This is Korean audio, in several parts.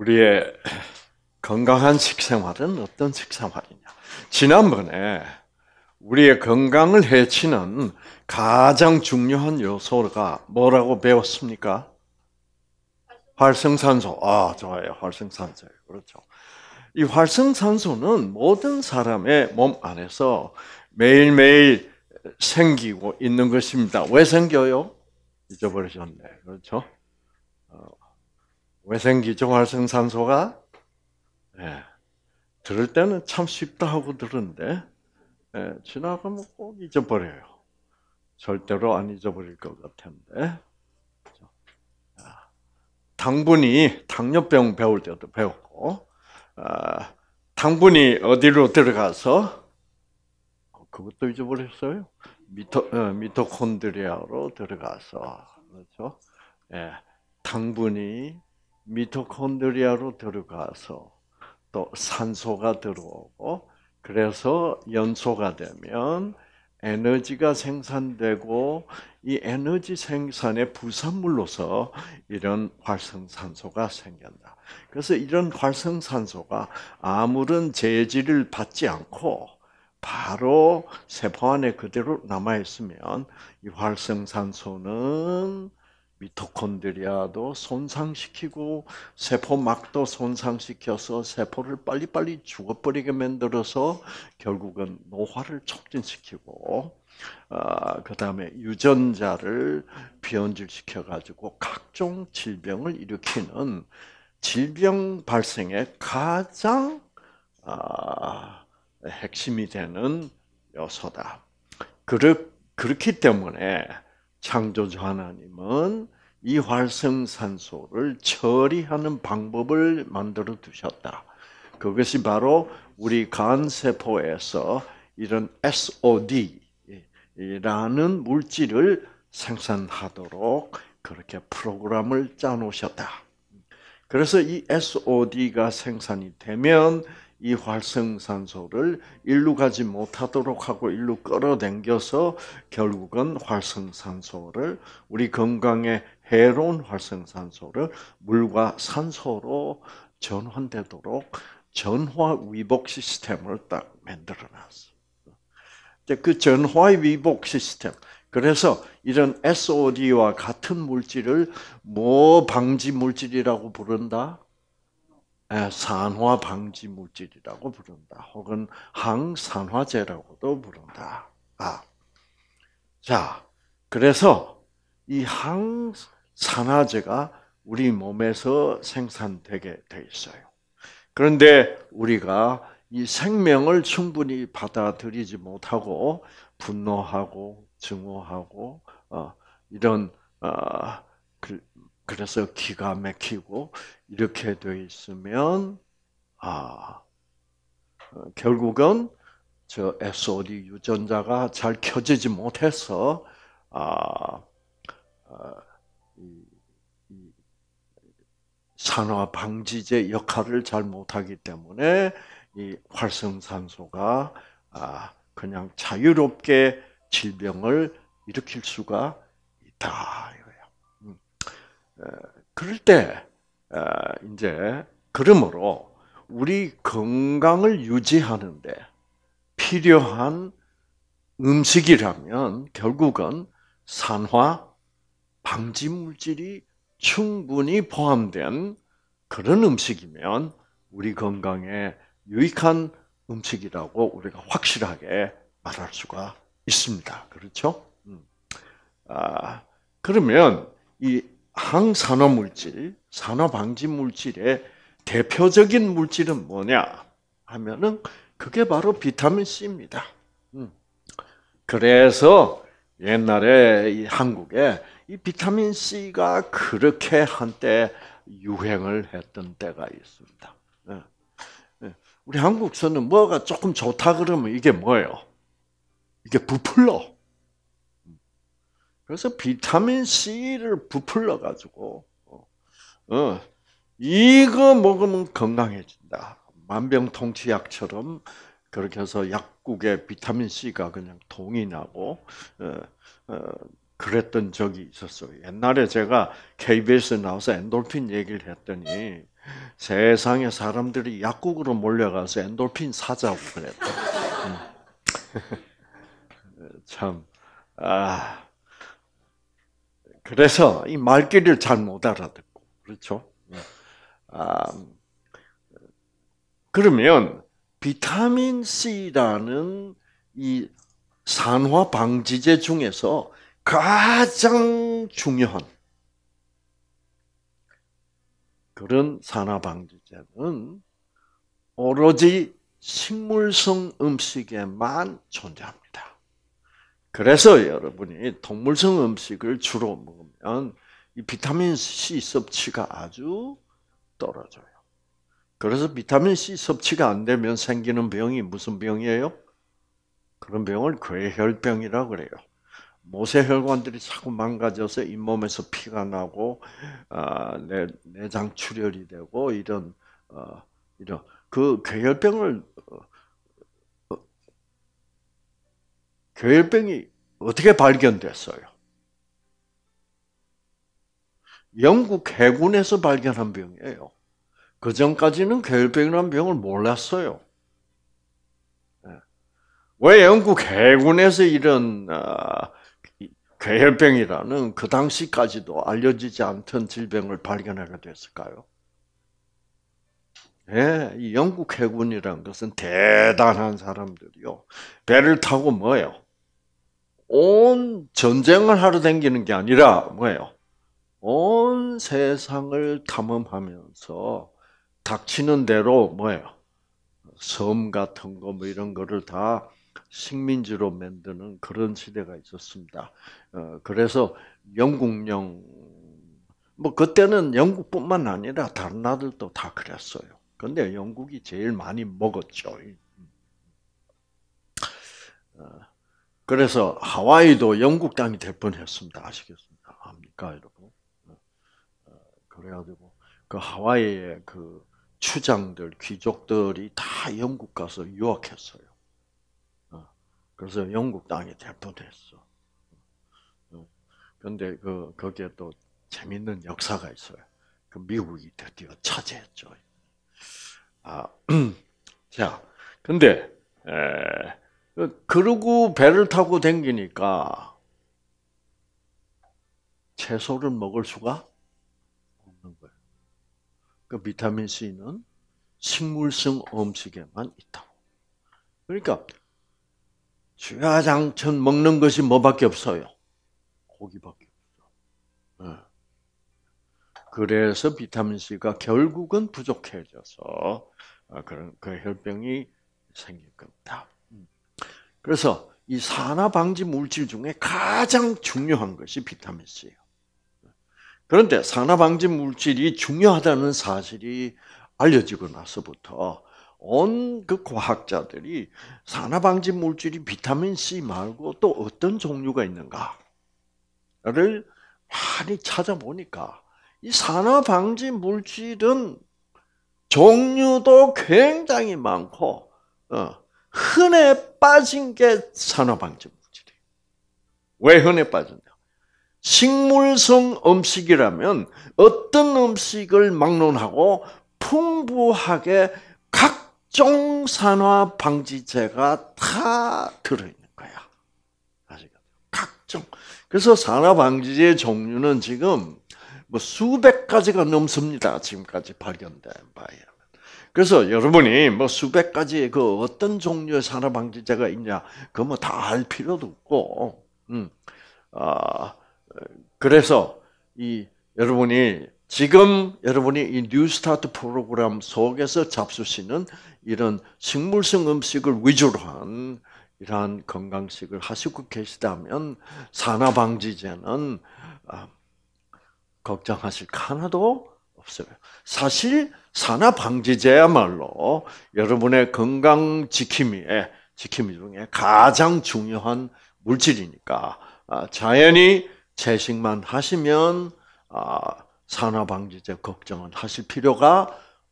우리의 건강한 식생활은 어떤 식생활이냐? 지난번에 우리의 건강을 해치는 가장 중요한 요소가 뭐라고 배웠습니까? 활성산소. 아, 좋아요. 활성산소. 그렇죠. 이 활성산소는 모든 사람의 몸 안에서 매일매일 생기고 있는 것입니다. 왜 생겨요? 잊어버리셨네. 그렇죠? 외생기 종활성산소가 예, 들을 때는 참 쉽다 하고 들었는데 예, 지나가면 꼭 잊어버려요. 절대로 안 잊어버릴 것 같은데 그렇죠? 당분이 당뇨병 배울 때도 배웠고 아, 당분이 어디로 들어가서 어, 그것도 잊어버렸어요. 미토 어, 미토콘드리아로 들어가서 그렇죠. 예, 당분이 미토콘드리아로 들어가서 또 산소가 들어오고 그래서 연소가 되면 에너지가 생산되고 이 에너지 생산의 부산물로서 이런 활성산소가 생긴다. 그래서 이런 활성산소가 아무런 재질을 받지 않고 바로 세포 안에 그대로 남아 있으면 이 활성산소는 미토콘드리아도 손상시키고 세포막도 손상시켜서 세포를 빨리빨리 죽어버리게 만들어서 결국은 노화를 촉진시키고 어, 아, 그 다음에 유전자를 변질시켜 가지고 각종 질병을 일으키는 질병 발생의 가장 어, 핵심이 되는 요소다. 그렇, 그렇기 때문에 창조주 하나님은 이 활성산소를 처리하는 방법을 만들어 두셨다. 그것이 바로 우리 간세포에서 이런 SOD라는 물질을 생산하도록 그렇게 프로그램을 짜놓으셨다. 그래서 이 SOD가 생산이 되면 이 활성산소를 일로 가지 못하도록 하고 일로 끌어당겨서 결국은 활성산소를 우리 건강에 해로운 활성산소를 물과 산소로 전환되도록 전화 위복 시스템을 딱 만들어 놨어. 그 전화 위복 시스템. 그래서 이런 SOD와 같은 물질을 뭐 방지 물질이라고 부른다? 산화 방지 물질이라고 부른다. 혹은 항산화제라고도 부른다. 아. 자, 그래서 이 항산화제가 우리 몸에서 생산되게 돼 있어요. 그런데 우리가 이 생명을 충분히 받아들이지 못하고 분노하고 증오하고 어, 이런 어, 그래서 기가 막히고 이렇게 돼 있으면 아 어, 결국은 저 SOD 유전자가 잘 켜지지 못해서 아, 아 이, 이 산화 방지제 역할을 잘 못하기 때문에 이 활성산소가 아 그냥 자유롭게 질병을 일으킬 수가 있다. 그럴 때 어, 이제 그러므로 우리 건강을 유지하는데 필요한 음식이라면 결국은 산화 방지 물질이 충분히 포함된 그런 음식이면 우리 건강에 유익한 음식이라고 우리가 확실하게 말할 수가 있습니다. 그렇죠? 음. 아, 그러면 이 항산화 물질, 산화 방지 물질의 대표적인 물질은 뭐냐 하면은 그게 바로 비타민 C입니다. 음. 그래서 옛날에 한국에 이 비타민 C가 그렇게 한때 유행을 했던 때가 있습니다. 예. 예. 우리 한국서는 에 뭐가 조금 좋다 그러면 이게 뭐예요? 이게 부풀러. 그래서 비타민 C를 부풀려 가지고 어, 어, 이거 먹으면 건강해진다. 만병통치약처럼 그렇게 해서 약국에 비타민 C가 그냥 동이 나고 어, 어, 그랬던 적이 있었어요. 옛날에 제가 KBS 나와서 엔돌핀 얘기를 했더니 세상에 사람들이 약국으로 몰려가서 엔돌핀 사자고 그랬다. 음. 참 아. 그래서 이 말귀를 잘 못 알아듣고 그렇죠. 네. 아, 그러면 비타민 C라는 이 산화 방지제 중에서 가장 중요한 그런 산화 방지제는 오로지 식물성 음식에만 존재합니다. 그래서 여러분이 동물성 음식을 주로 먹으면 이 비타민 C 섭취가 아주 떨어져요. 그래서 비타민 C 섭취가 안 되면 생기는 병이 무슨 병이에요? 그런 병을 괴혈병이라고 그래요. 모세혈관들이 자꾸 망가져서 잇몸에서 피가 나고 아, 내, 내장 출혈이 되고 이런 어, 이런 그 괴혈병을 어, 교회병이 어떻게 발견됐어요? 영국 해군에서 발견한 병이에요. 그 전까지는 괴혈병이라는 병을 몰랐어요. 예. 왜 영국 해군에서 이런 괴혈병이라는 아, 그 당시까지도 알려지지 않던 질병을 발견하게 됐을까요? 예, 영국 해군이란 것은 대단한 사람들이요. 배를 타고 뭐예요? 온 전쟁을 하러 다니는 게 아니라 뭐예요? 온 세상을 탐험하면서 닥치는 대로 뭐예요? 섬 같은 거 뭐 이런 거를 다 식민지로 만드는 그런 시대가 있었습니다. 어, 그래서 영국령 뭐 그때는 영국뿐만 아니라 다른 나들도다 그랬어요. 근데 영국이 제일 많이 먹었죠. 음. 어, 그래서 하와이도 영국 땅이 될 뻔했습니다. 아시겠습니까? 압니까 여러분? 네. 어, 그래가지고 그 하와이의 그 추장들 귀족들이 다 영국 가서 유학했어요. 어, 그래서 영국 땅이 될 뻔했어. 어, 근데 그 거기에 또 재밌는 역사가 있어요. 그 미국이 드디어 차지했죠. 아, 자, 근데 에, 그러고 배를 타고 댕기니까 채소를 먹을 수가 없는 거예요. 그 비타민 C는 식물성 음식에만 있다고. 그러니까 주야장천 먹는 것이 뭐밖에 없어요. 고기밖에 없어. 예. 그래서 비타민 C가 결국은 부족해져서 아, 그런 그 혈병이 생길 겁니다. 그래서 이 산화 방지 물질 중에 가장 중요한 것이 비타민 C예요. 그런데 산화 방지 물질이 중요하다는 사실이 알려지고 나서부터 온 그 과학자들이 산화 방지 물질이 비타민 C 말고 또 어떤 종류가 있는가를 많이 찾아보니까 이 산화 방지 물질은 종류도 굉장히 많고 어, 흔에 빠진 게 산화방지 물질이에요. 왜 흔에 빠졌냐? 식물성 음식이라면 어떤 음식을 막론하고 풍부하게 각종 산화 방지제가 다 들어있는 거야. 아시겠죠? 각종. 그래서 산화 방지제 종류는 지금 뭐 수백 가지가 넘습니다. 지금까지 발견된 바에. 그래서 여러분이 뭐 수백 가지 그 어떤 종류의 산화 방지제가 있냐 그 뭐다알 필요도 없고 음. 아 그래서 이 여러분이 지금 여러분이 이 뉴스타트 프로그램 속에서 잡수시는 이런 식물성 음식을 위주로 한 이러한 건강식을 하시고 계시다면 산화 방지제는 아, 걱정하실 하나도 없어요. 사실 산화 방지제야말로 여러분의 건강 지킴이에 지킴이 중에 가장 중요한 물질이니까 아, 자연히 채식만 하시면 아, 산화 방지제 걱정은 하실 필요가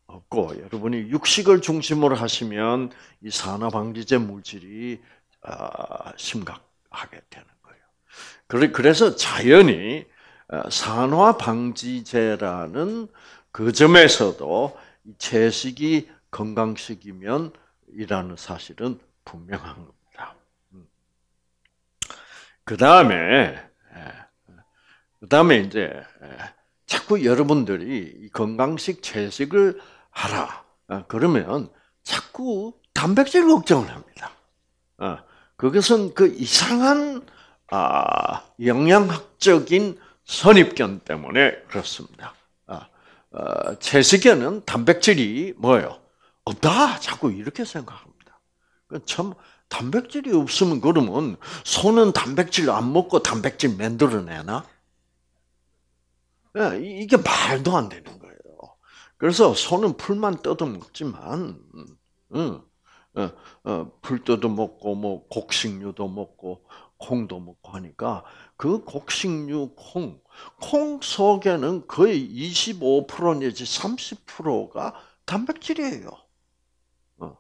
없고 여러분이 육식을 중심으로 하시면 이 산화 방지제 물질이 아, 심각하게 되는 거예요. 그래서 자연히 산화 방지제라는 그 점에서도 채식이 건강식이면 이라는 사실은 분명한 겁니다. 음. 그 다음에 예, 그 다음에 이제 예, 자꾸 여러분들이 건강식 채식을 하라 어, 그러면 자꾸 단백질 걱정을 합니다. 어, 그것은 그 이상한 아, 영양학적인 선입견 때문에 그렇습니다. 어, 채식에는 단백질이 뭐예요? 없다. 자꾸 이렇게 생각합니다. 참 단백질이 없으면 그러면 소는 단백질 안 먹고 단백질 만들어내나? 예, 이게 말도 안 되는 거예요. 그래서 소는 풀만 뜯어 먹지만, 음, 음, 어, 어, 풀 뜯어 먹고 뭐 곡식류도 먹고 콩도 먹고 하니까 그 곡식류 콩콩 속에는 거의 25% 내지 30%가 단백질이에요. 어.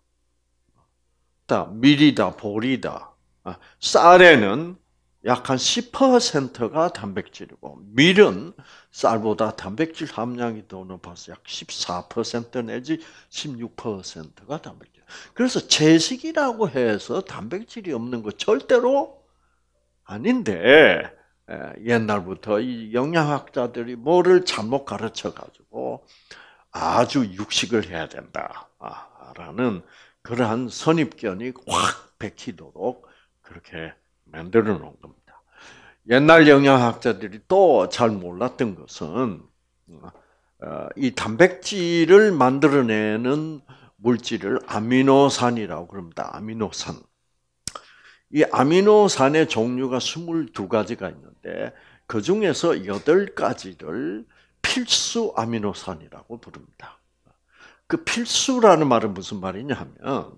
다 밀이다, 보리다. 어. 쌀에는 약한 10%가 단백질이고 밀은 쌀보다 단백질 함량이 더 높아서 약 14% 내지 16%가 단백질. 그래서 채식이라고 해서 단백질이 없는 거 절대로 아닌데 예, 옛날부터 이 영양학자들이 뭐를 잘못 가르쳐 가지고 아주 육식을 해야 된다라는 아, 그러한 선입견이 확 베키도록 그렇게 만들어 놓은 겁니다. 옛날 영양학자들이 또 잘 몰랐던 것은 어, 이 단백질을 만들어내는 물질을 아미노산이라고 그럽니다. 아미노산. 이 아미노산의 종류가 22가지가 있는데 그 중에서 8가지를 필수 아미노산이라고 부릅니다. 그 필수라는 말은 무슨 말이냐 하면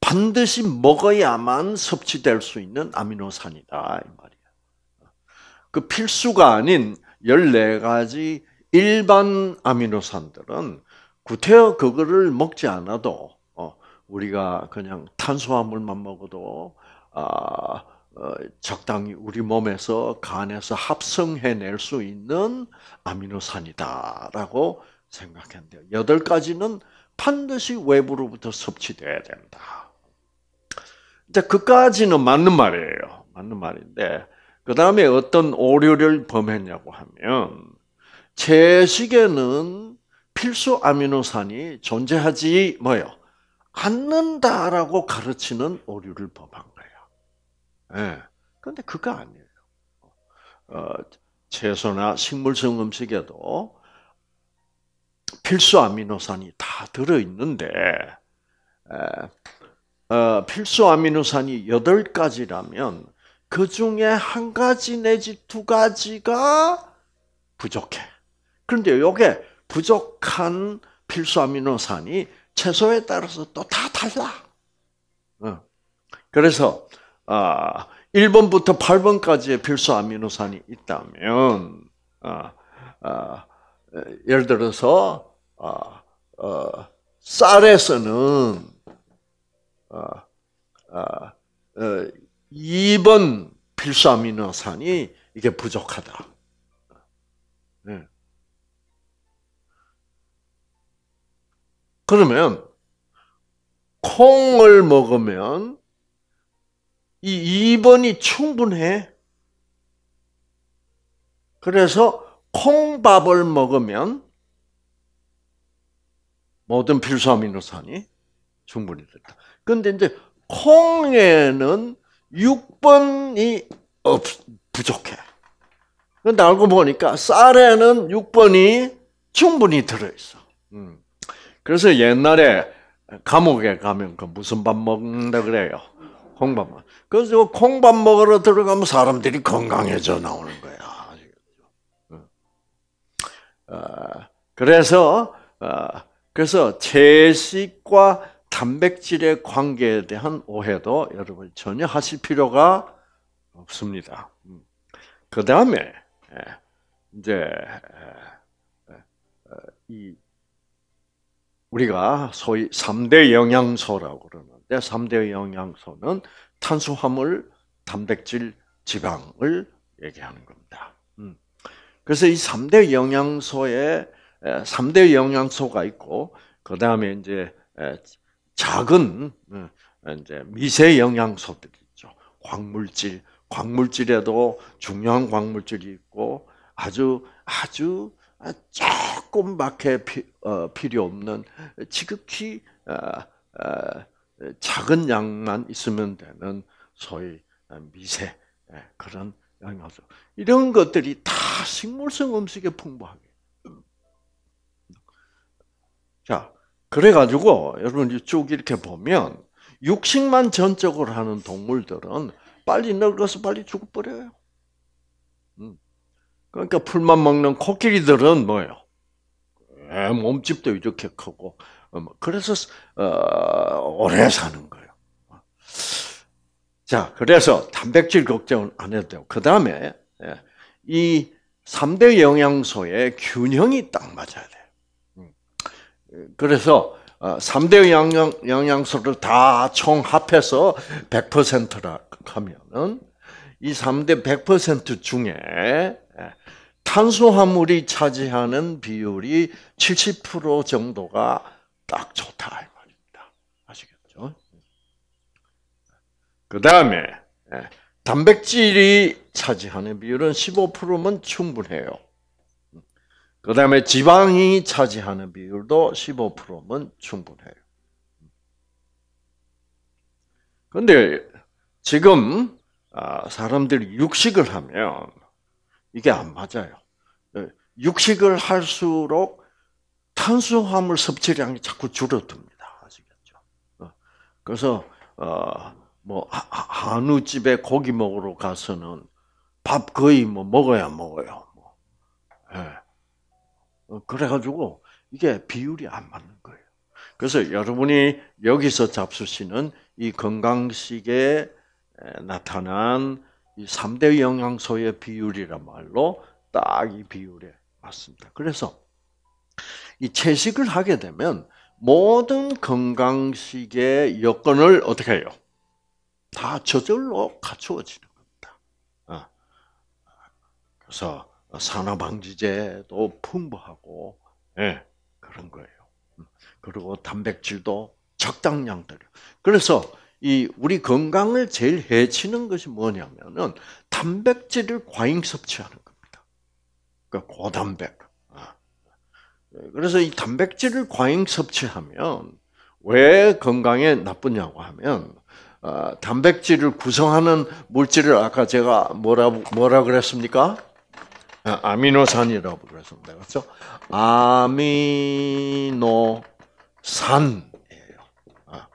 반드시 먹어야만 섭취될 수 있는 아미노산이다 이 말이야. 그 필수가 아닌 14가지 일반 아미노산들은 구태여 그거를 먹지 않아도 어, 우리가 그냥 탄수화물만 먹어도 아, 어, 적당히 우리 몸에서 간에서 합성해낼 수 있는 아미노산이다라고 생각했는데 여덟 가지는 반드시 외부로부터 섭취돼야 된다. 이제 그까지는 맞는 말이에요. 맞는 말인데 그 다음에 어떤 오류를 범했냐고 하면 채식에는 필수 아미노산이 존재하지 뭐요 않는다라고 가르치는 오류를 범한 예. 근데 그거 아니에요. 어, 채소나 식물성 음식에도 필수 아미노산이 다 들어있는데, 에, 어, 필수 아미노산이 8가지라면 그 중에 한 가지 내지 두 가지가 부족해. 그런데 요게 부족한 필수 아미노산이 채소에 따라서 또 다 달라. 어. 그래서 아, 1번부터 8번까지의 필수 아미노산이 있다면 아, 아, 예를 들어서 아, 어, 쌀에서는 아, 아, 2번 어, 필수 아미노산이 이게 부족하다. 네. 그러면 콩을 먹으면 이 2번이 충분해. 그래서 콩밥을 먹으면 모든 필수 아미노산이 충분히 됐다. 근데 이제 콩에는 6번이 없, 부족해. 그런데 알고 보니까 쌀에는 6번이 충분히 들어있어. 음. 그래서 옛날에 감옥에 가면 그 무슨 밥 먹는다 그래요? 콩밥. 그래서 콩밥 먹으러 들어가면 사람들이 건강해져 나오는 거야. 아, 그래서 아, 그래서 채식과 단백질의 관계에 대한 오해도 여러분 전혀 하실 필요가 없습니다. 음. 그 다음에 예, 이제 예, 예, 우리가 소위 3대 영양소라고 그러는데 3대 영양소는 탄수화물, 단백질, 지방을 얘기하는 겁니다. 음. 그래서 이 3대 영양소에 3대 영양소가 있고 그 다음에 이제 작은 음, 이제 미세 영양소들이 있죠. 광물질, 광물질에도 중요한 광물질이 있고 아주 아주 조금밖에 어, 필요 없는 지극히 어, 어, 작은 양만 있으면 되는 소위 미세 예, 그런 양이죠. 이런 것들이 다 식물성 음식에 풍부하게. 자, 그래가지고 여러분 쭉 이렇게 보면 육식만 전적으로 하는 동물들은 빨리 늙어서 빨리 죽어버려요. 음. 그러니까 풀만 먹는 코끼리들은 뭐예요? 예, 몸집도 이렇게 크고 어, 뭐, 그래서 어, 오래 사는 거예요. 자, 그래서 단백질 걱정은 안 해도 되고 그 다음에 예, 이 3대 영양소의 균형이 딱 맞아야 돼요. 음. 그래서 3대 어, 영양, 영양소를 다 총 합해서 100%라 하면은 이 3대 100% 중에 예, 탄수화물이 차지하는 비율이 70% 정도가 딱 좋다 이 말입니다. 아시겠죠? 그 다음에 예, 단백질이 차지하는 비율은 15%면 충분해요. 그 다음에 지방이 차지하는 비율도 15%면 충분해요. 근데 지금 아, 사람들이 육식을 하면 이게 안 맞아요. 예, 육식을 할수록 탄수화물 섭취량이 자꾸 줄어듭니다. 아시겠죠? 어. 그래서 어뭐 한우 집에 고기 먹으러 가서는 밥 거의 뭐 먹어야 먹어요. 뭐. 예. 어, 그래가지고 이게 비율이 안 맞는 거예요. 그래서 여러분이 여기서 잡수시는 이 건강식에 나타난 이 3대 영양소의 비율이란 말로 딱 이 비율에 맞습니다. 그래서 이 채식을 하게 되면 모든 건강식의 여건을 어떻게 해요? 다 저절로 갖추어지는 겁니다. 어. 그래서 산화방지제도 풍부하고 네, 그런 거예요. 음. 그리고 단백질도 적당량 들여. 그래서 이 우리 건강을 제일 해치는 것이 뭐냐면은 단백질을 과잉 섭취하는 겁니다. 그러니까 고단백. 그래서 이 단백질을 과잉 섭취하면 왜 건강에 나쁘냐고 하면 아, 단백질을 구성하는 물질을 아까 제가 뭐라 뭐라 그랬습니까? 아, 아미노산이라고 그랬습니다. 그렇죠? 아미노산이에요. 아,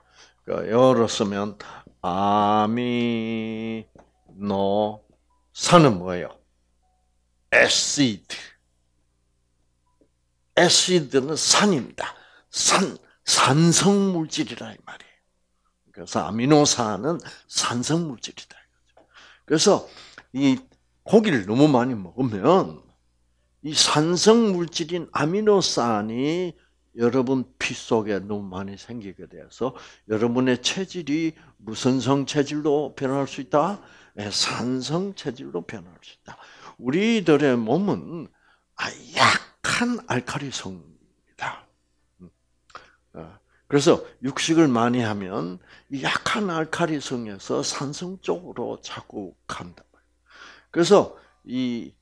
그러니까 영어로 쓰면 아미노산은 뭐예요? 에시드. 에시드는 산입니다. 산, 산성 물질이라 이 말이에요. 그래서 아미노산은 산성 물질이다. 그래서 이 고기를 너무 많이 먹으면 이 산성 물질인 아미노산이 여러분 피 속에 너무 많이 생기게 되서 여러분의 체질이 무선성 체질로 변할 수 있다, 네, 산성 체질로 변할 수 있다. 우리들의 몸은 아, 약한 알칼리성입니다. 음. 어, 그래서 육식을 많이 하면 약한 알칼리성에서 산성 쪽으로 자꾸 간다. 그래서 이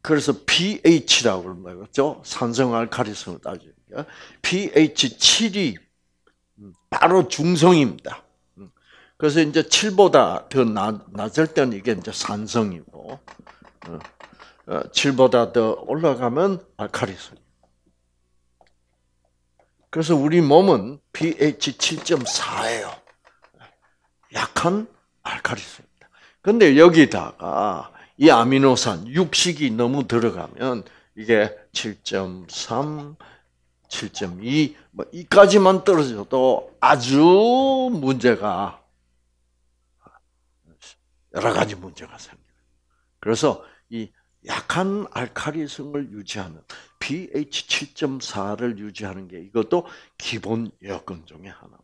그래서 pH라고 그런다죠. 산성 알칼리성을 따지니까 pH 7이 음, 바로 중성입니다. 음. 그래서 이제 7보다 더 낮, 낮을 때는 이게 이제 산성이고 어, 질보다 어, 더 올라가면 알칼리성. 그래서 우리 몸은 pH 7.4예요. 약한 알칼리성입니다. 근데 여기다가 이 아미노산 육식이 너무 들어가면 이게 7.3, 7.2, 뭐 이까지만 떨어져도 아주 문제가 여러 가지 문제가 생겨요. 그래서 이 약한 알칼리성을 유지하는 pH 7.4를 유지하는 게 이것도 기본 여건 중의 하나입니다.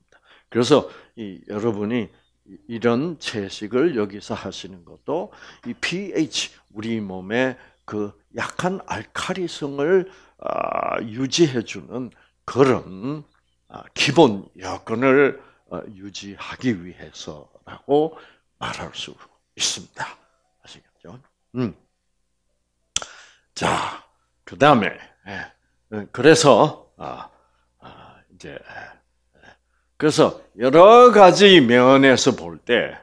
그래서 이, 여러분이 이런 채식을 여기서 하시는 것도 이 pH 우리 몸의 그 약한 알칼리성을 아, 유지해주는 그런 아, 기본 여건을 어, 유지하기 위해서라고 말할 수 있습니다. 아시겠죠? 음. 자, 그 다음에, 예, 그래서, 아, 아, 이제, 예, 예. 그래서 여러 가지 면에서 볼 때,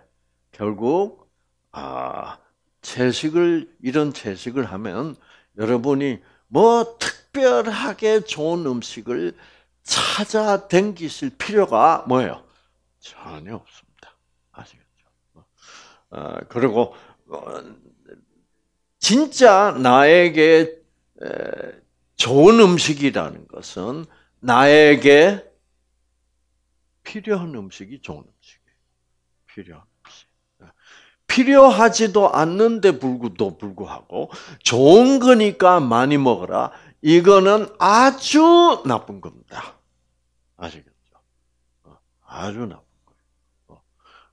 결국, 아, 채식을, 이런 채식을 하면 여러분이 뭐 특별하게 좋은 음식을 찾아 댕기실 필요가 뭐예요? 전혀 없습니다. 아시겠죠? 어, 그리고, 어, 진짜 나에게 좋은 음식이라는 것은 나에게 필요한 음식이 좋은 음식이에요. 필요한 음식. 필요하지도 않는데 불구도 불구하고 좋은 거니까 많이 먹어라. 이거는 아주 나쁜 겁니다. 아시겠죠? 어, 아주 나쁜 거예요. 어,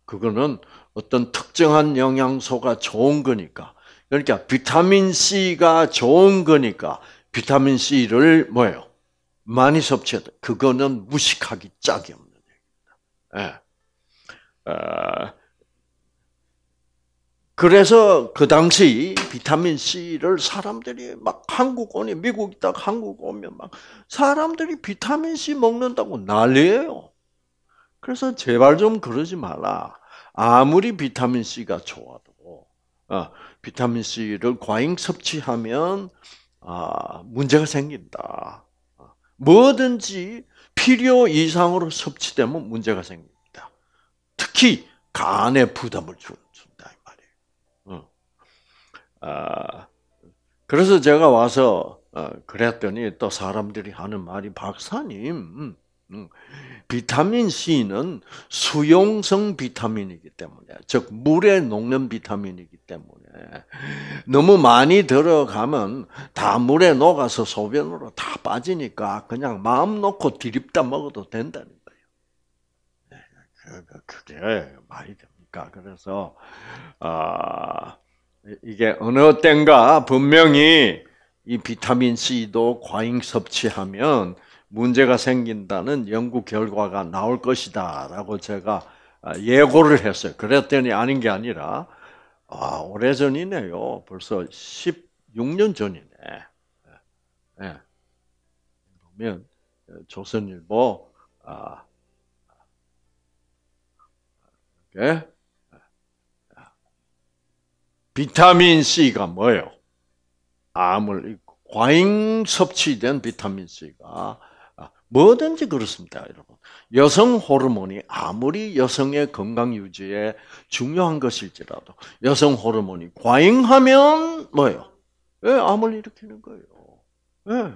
그거는 어떤 특정한 영양소가 좋은 거니까 그러니까 비타민 C가 좋은 거니까 비타민 C를 뭐예요? 많이 섭취해도 그거는 무식하기 짝이 없는 얘기입니다. 예. 어, 그래서 그 당시 비타민 C를 사람들이 막 한국 오니 미국 있 한국 오면 막 사람들이 비타민 C 먹는다고 난리예요. 그래서 제발 좀 그러지 말라. 아무리 비타민 C가 좋아도 어, 비타민 C를 과잉 섭취하면 아, 문제가 생긴다. 뭐든지 필요 이상으로 섭취되면 문제가 생깁니다. 특히 간에 부담을 준다 이 말이에요. 어. 아, 그래서 제가 와서 어, 그랬더니 또 사람들이 하는 말이 박사님 음, 음, 비타민 C는 수용성 비타민이기 때문에 즉 물에 녹는 비타민이기 때문에 예. 너무 많이 들어가면 다 물에 녹아서 소변으로 다 빠지니까 그냥 마음 놓고 디립다 먹어도 된다는 거예요. 예, 그러니까 그게 말이 됩니까? 그래서 아 이게 어느 땐가 분명히 이 비타민 C도 과잉 섭취하면 문제가 생긴다는 연구 결과가 나올 것이다라고 제가 아, 예고를 했어요. 그랬더니 아닌 게 아니라 아, 오래전이네요. 벌써 16년 전이네. 네. 예. 보면 예. 어, 조선일보 아, 이 아, 예. 아, 비타민 C가 뭐예요? 암을 과잉 섭취된 비타민 C가 뭐든지 그렇습니다, 여러분. 여성 호르몬이 아무리 여성의 건강 유지에 중요한 것일지라도 여성 호르몬이 과잉하면 뭐예요? 예, 암을 일으키는 거예요. 예.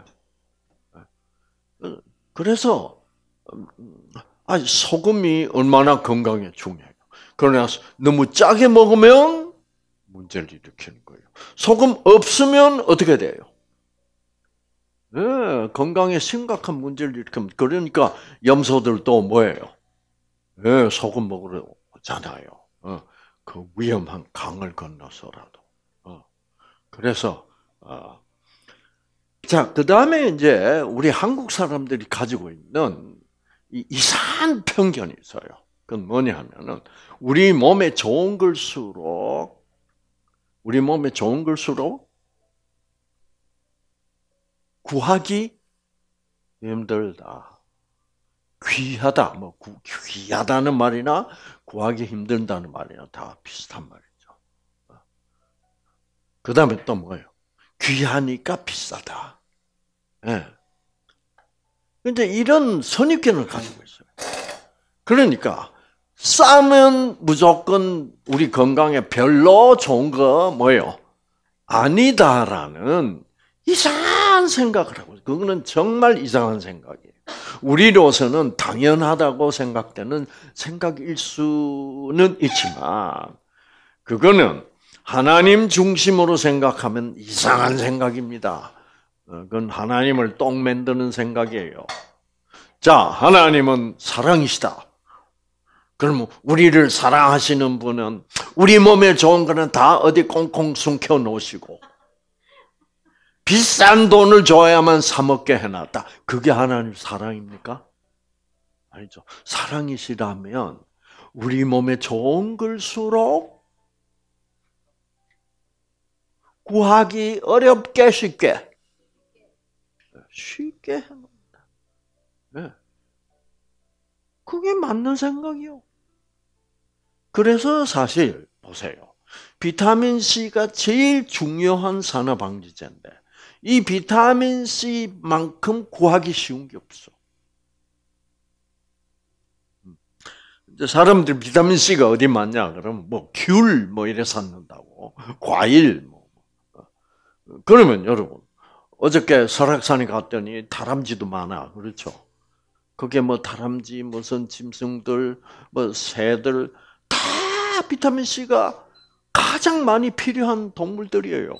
예. 그래서 음, 아 소금이 얼마나 건강에 중요해요. 그러나 너무 짜게 먹으면 문제를 일으키는 거예요. 소금 없으면 어떻게 돼요? 네, 건강에 심각한 문제를 일으키면 그러니까 염소들도 뭐예요? 네, 소금 먹으러 잖아요 어, 그 위험한 강을 건너서라도. 어, 그래서 어. 자, 그 다음에 이제 우리 한국 사람들이 가지고 있는 이상한 편견이 있어요. 그건 뭐냐 하면은, 우리 몸에 좋은 걸수록, 우리 몸에 좋은 걸수록 구하기 힘들다. 귀하다. 뭐 구, 귀하다는 말이나 구하기 힘들다는 말이나 다 비슷한 말이죠. 그 다음에 또 뭐예요? 귀하니까 비싸다. 예. 근데 이런 선입견을 가지고 있어요. 그러니까 싸면 무조건 우리 건강에 별로 좋은 거 뭐예요? 아니다라는 이상 이상한 생각을 하고 그거는 정말 이상한 생각이에요. 우리로서는 당연하다고 생각되는 생각일 수는 있지만 그거는 하나님 중심으로 생각하면 이상한 생각입니다. 그건 하나님을 똥 만드는 생각이에요. 자, 하나님은 사랑이시다. 그럼 우리를 사랑하시는 분은 우리 몸에 좋은 거는 다 어디 꽁꽁 숨겨 놓으시고 비싼 돈을 줘야만 사먹게 해놨다. 그게 하나님 사랑입니까? 아니죠. 사랑이시라면 우리 몸에 좋은 걸수록 구하기 어렵게 쉽게 쉽게 해놓는다. 네. 그게 맞는 생각이요. 그래서 사실 보세요. 비타민 C가 제일 중요한 산화 방지제인데 이 비타민 C만큼 구하기 쉬운 게 없어. 사람들 비타민 C가 어디 많냐? 그러면 뭐 귤, 뭐 이래 샀는다고. 과일, 뭐. 그러면 여러분, 어저께 설악산에 갔더니 다람쥐도 많아. 그렇죠? 그게 뭐 다람쥐, 무슨 짐승들, 뭐 새들, 다 비타민 C가 가장 많이 필요한 동물들이에요.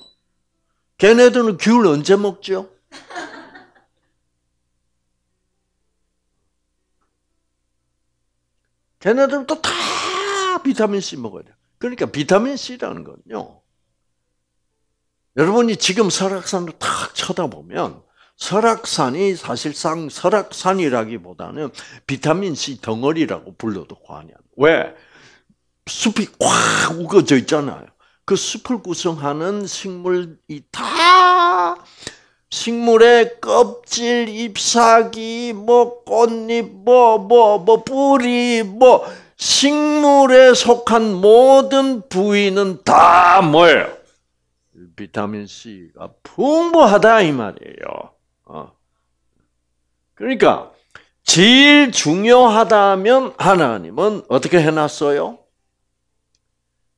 걔네들은 귤 언제 먹죠? 걔네들은 또 다 비타민C 먹어야 돼. 그러니까 비타민C라는 건요. 여러분이 지금 설악산을 탁 쳐다보면 설악산이 사실상 설악산이라기보다는 비타민C 덩어리라고 불러도 과언이 아니에요. 왜? 숲이 꽉 우거져 있잖아요. 그 숲을 구성하는 식물이 다 식물의 껍질, 잎사귀, 뭐 꽃잎, 뭐 뭐뭐 뭐, 뿌리, 뭐 식물에 속한 모든 부위는 다 뭐예요? 비타민 C가 풍부하다 이 말이에요. 어. 그러니까 제일 중요하다면 하나님은 어떻게 해놨어요?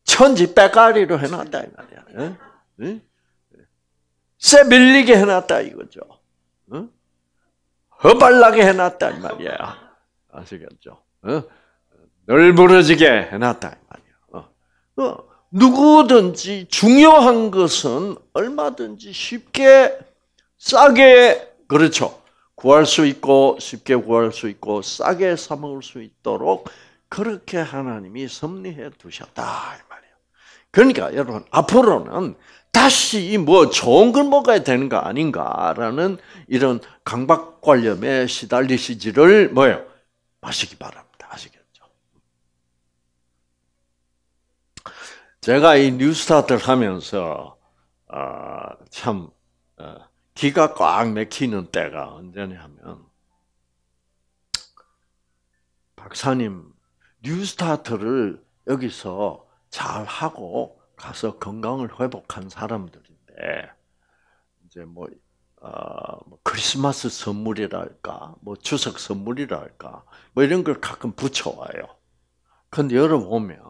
천지 빼가리로 해놨다 이 말이야. 응? 세 밀리게 해놨다 이거죠. 응? 허발나게 해놨다 이 말이야. 아시겠죠? 응? 널브러지게 해놨다 이 말이야. 어. 어. 누구든지 중요한 것은 얼마든지 쉽게 싸게 그렇죠. 구할 수 있고 쉽게 구할 수 있고 싸게 사 먹을 수 있도록 그렇게 하나님이 섭리해 두셨다. 그러니까 여러분 앞으로는 다시 뭐 좋은 걸 먹어야 되는 거 아닌가라는 이런 강박관념에 시달리시지를 뭐예요 마시기 바랍니다. 아시겠죠? 제가 이 뉴스타트를 하면서 아, 참 어, 기가 꽉 막히는 때가 언제냐면 박사님 뉴스타트를 여기서 잘 하고 가서 건강을 회복한 사람들인데 이제 뭐, 어, 뭐 크리스마스 선물이랄까, 뭐 추석 선물이랄까, 뭐 이런 걸 가끔 붙여와요. 근데 열어보면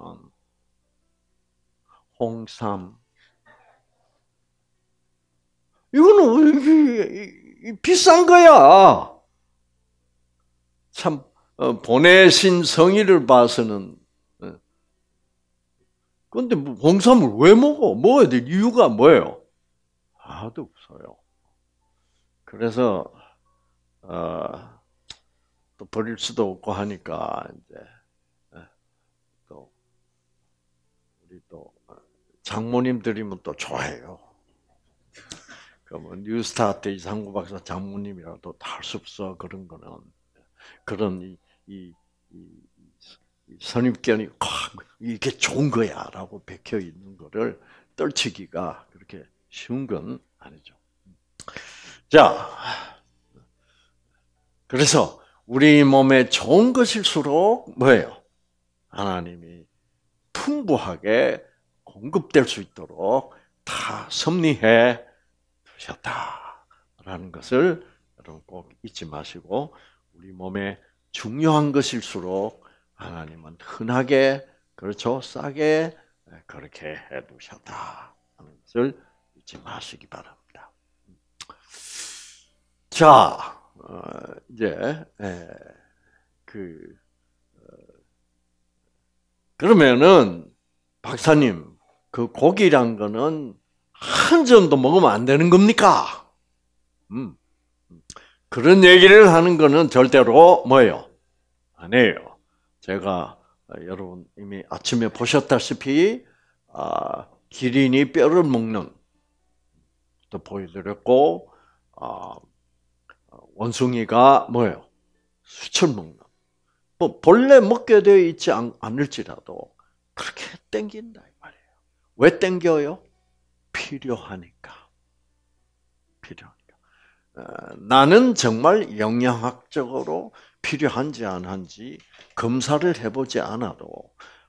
홍삼 이거는 비싼 거야. 참 어, 보내신 성의를 봐서는 근데 뭐 홍삼을 왜 먹어? 먹어야 될 이유가 뭐예요? 하도 없어요. 그래서 어, 또 버릴 수도 없고 하니까 이제 어, 또 우리 또 장모님들이면 또 좋아해요. 그러면 뉴스타 때 이상구 박사 장모님이라도 다 할 수 없어 그런 거는 그런 이, 이, 이 선입견이 확 이게 좋은 거야라고 베껴 있는 거를 떨치기가 그렇게 쉬운 건 아니죠. 자, 그래서 우리 몸에 좋은 것일수록 뭐예요? 하나님이 풍부하게 공급될 수 있도록 다 섭리해 두셨다라는 것을 여러분 꼭 잊지 마시고 우리 몸에 중요한 것일수록 하나님은 흔하게 그렇죠 싸게 네, 그렇게 해두셨다 하는 것을 잊지 마시기 바랍니다. 자 어, 이제 예, 그 어, 그러면은 박사님 그 고기란 거는 한 점도 먹으면 안 되는 겁니까? 음. 음. 그런 얘기를 하는 거는 절대로 뭐예요? 아니에요. 제가 아, 여러분 이미 아침에 보셨다시피 아, 기린이 뼈를 먹는 또 보여드렸고 아, 원숭이가 뭐예요? 수철 먹는. 뭐 본래 먹게 되어 있지 않, 않을지라도 그렇게 땡긴다 이 말이에요. 왜 땡겨요? 필요하니까. 필요하니까. 나는 정말 영양학적으로 필요한지 안 한지 검사를 해보지 않아도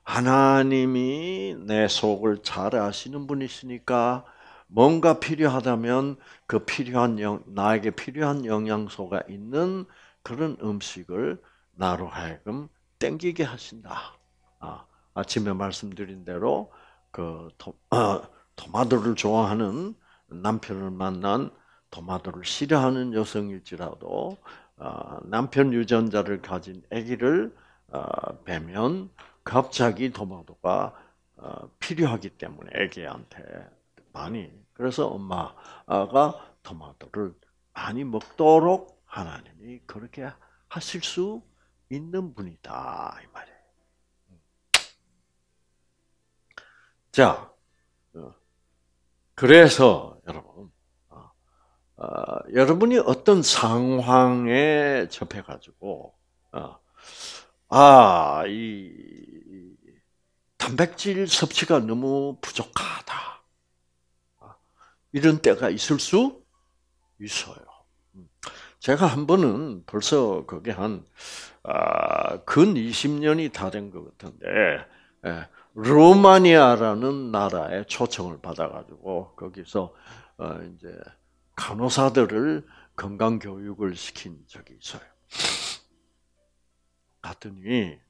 하나님이 내 속을 잘 아시는 분이시니까 뭔가 필요하다면 그 필요한 영, 나에게 필요한 영양소가 있는 그런 음식을 나로 하여금 땡기게 하신다. 아, 아침에 말씀드린 대로 그 토, 아, 토마토를 좋아하는 남편을 만난 토마토를 싫어하는 여성일지라도 어, 남편 유전자를 가진 아기를 뵈면 어, 갑자기 도마도가 어, 필요하기 때문에 아기한테 많이 그래서 엄마가 토마토를 많이 먹도록 하나님이 그렇게 하실 수 있는 분이다 이 말이에요. 자, 그래서 여러분 어, 여러분이 어떤 상황에 접해 가지고 어, 아, 이 단백질 섭취가 너무 부족하다. 어, 이런 때가 있을 수 있어요. 음. 제가 한 번은 벌써 그게 한, 아, 근 20년이 다 된 것 같은데, 예, 루마니아라는 나라에 초청을 받아가지고, 거기서, 어, 이제, 간호사들을 건강 교육을 시킨 적이 있어요. 갔더니 예,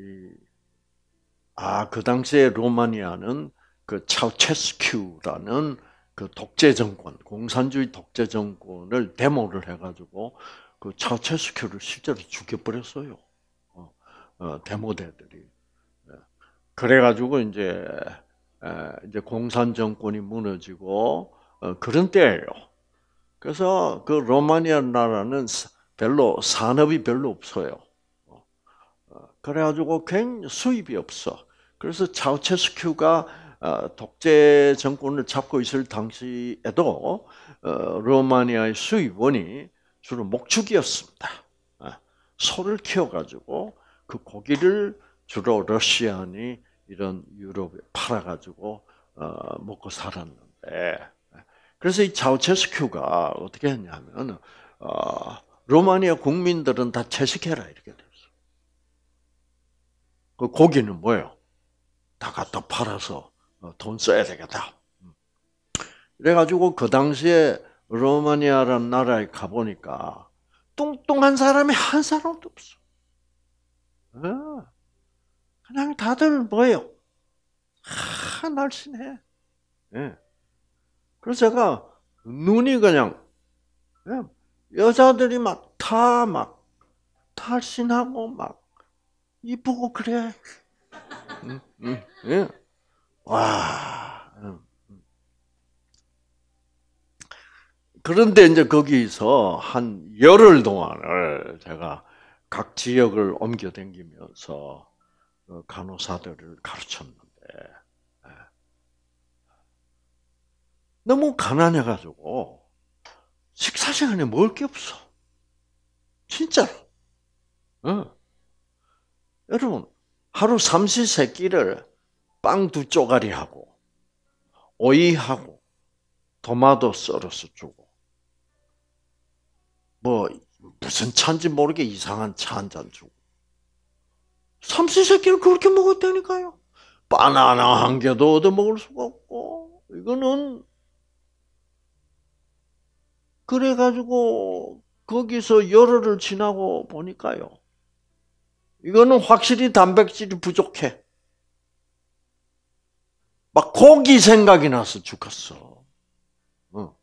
예, 아그 당시에 로마니아는 그 차우체스큐라는 그 독재 정권, 공산주의 독재 정권을 데모를 해가지고 그 차우체스큐를 실제로 죽여버렸어요. 어, 어, 데모대들이. 예, 그래가지고 이제 이제 공산 정권이 무너지고 어, 그런 때예요. 그래서 그 로마니아 나라는 별로 산업이 별로 없어요. 어, 어, 그래가지고 굉 수입이 없어. 그래서 차우체스큐가 독재 정권을 잡고 있을 당시에도 로마니아의 수입원이 주로 목축이었습니다. 소를 키워가지고 그 고기를 주로 러시아니 이런 유럽에 팔아가지고 먹고 살았는데 그래서 이자우체스큐가 어떻게 했냐면 어, 로마니아 국민들은 다 채식해라 이렇게 됐어. 그 고기는 뭐예요? 다 갖다 팔아서 어, 돈 써야 되겠다. 그래가지고 그 당시에 로마니아라는 나라에 가보니까 뚱뚱한 사람이 한 사람도 없어. 어? 그냥 다들 뭐예요? 하, 날씬해. 예. 그래서 제가 눈이 그냥 여자들이 막 다 막 탈신하고 막 이쁘고 그래. 응, 응, 예. 와. 그런데 이제 거기서 한 열흘 동안을 제가 각 지역을 옮겨 다니면서 그 간호사들을 가르쳤는데 너무 가난해가지고 식사 시간에 먹을 게 없어. 진짜로. 어. 여러분 하루 삼시세 끼를 빵 두 쪼가리하고 오이하고 토마도 썰어서 주고 뭐 무슨 차인지 모르게 이상한 차 한 잔 주고 삼시세끼를 그렇게 먹었다니까요. 바나나 한 개도 얻어 먹을 수가 없고 이거는 그래가지고 거기서 열흘을 지나고 보니까요. 이거는 확실히 단백질이 부족해. 막 고기 생각이 나서 죽었어. 어.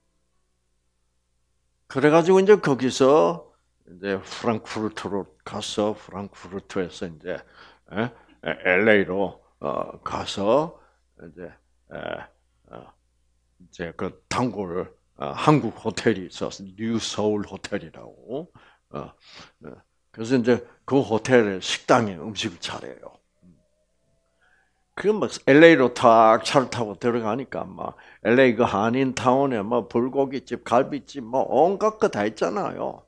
그래가지고 이제 거기서 이제 프랑크푸르트로 가서 프랑크푸르트에서 이제 에? LA로 어, 가서 이제 어, 이제 그 당구를 어, 한국 호텔이 있었어. 뉴 서울 호텔이라고. 어, 어, 그래서 이제 그호텔의 식당에 음식을 잘해요. 그막 LA로 탁 차를 타고 들어가니까 막 뭐 LA 그 한인 타운에 뭐 불고기집, 갈비집 뭐 온갖 거 다 있잖아요.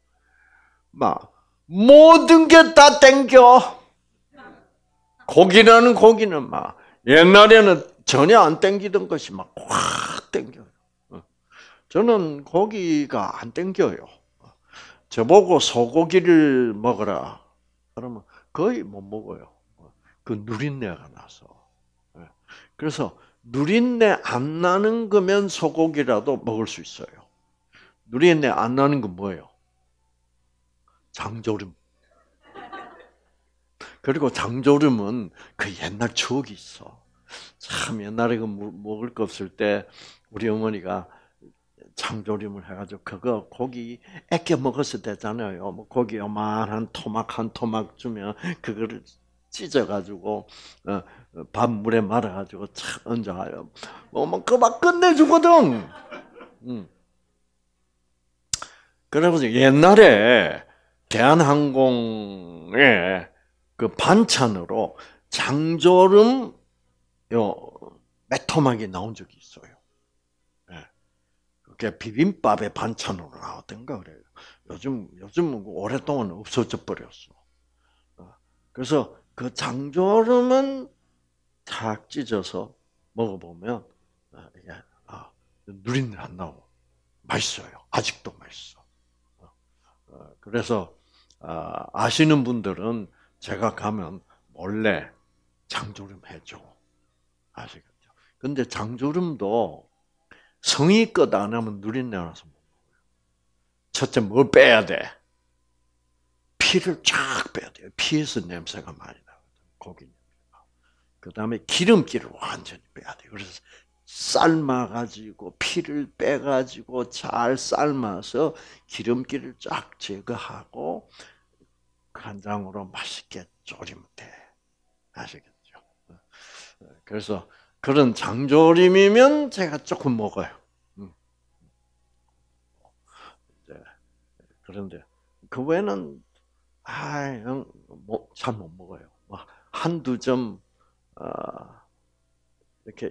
막 모든 게 다 땡겨. 고기라는 고기는 막 옛날에는 전혀 안 땡기던 것이 막확 땡겨. 저는 고기가 안 땡겨요. 저보고 소고기를 먹어라. 그러면 거의 못 먹어요. 그 누린내가 나서. 예. 그래서 누린내 안 나는 거면 소고기라도 먹을 수 있어요. 누린내 안 나는 건 뭐예요? 장조림. 그리고 장조림은 그 옛날 추억이 있어. 참 옛날에 그 뭐, 먹을 거 없을 때 우리 어머니가 참조림을 해가지고 그거 고기 애껴 먹었을 때잖아요. 뭐 고기 요만한 토막 한 토막 주면 그거를 찢어가지고 밥 어, 물에 말아가지고 착 얹어요. 뭐면 뭐 그막 끝내주거든. 음. 그래서 옛날에 대한항공의 그 반찬으로 장조름 요 메토막이 나온 적이 그게 비빔밥의 반찬으로 나왔던가 그래요. 요즘 요즘 오랫동안 없어져 버렸어. 어, 그래서 그 장조림은 탁 찢어서 먹어보면 어, 이게 아, 누린내 안 나고 맛있어요. 아직도 맛있어. 어, 그래서 아, 아시는 분들은 제가 가면 몰래 장조림 해줘. 아시겠죠? 근데 장조림도 성의껏 안 하면 누린내 나서 못 먹어요. 첫째, 뭘 빼야 돼? 피를 쫙 빼야 돼요. 피에서 냄새가 많이 나거든요. 고기 냄새가. 그 다음에 기름기를 완전히 빼야 돼요. 그래서 삶아가지고, 피를 빼가지고 잘 삶아서 기름기를 쫙 제거하고, 간장으로 맛있게 졸이면 돼. 아시겠죠? 그래서 그런 장조림이면 제가 조금 먹어요. 음. 그런데 그 외에는 아잘못 뭐, 먹어요. 뭐, 한두 점 어, 이렇게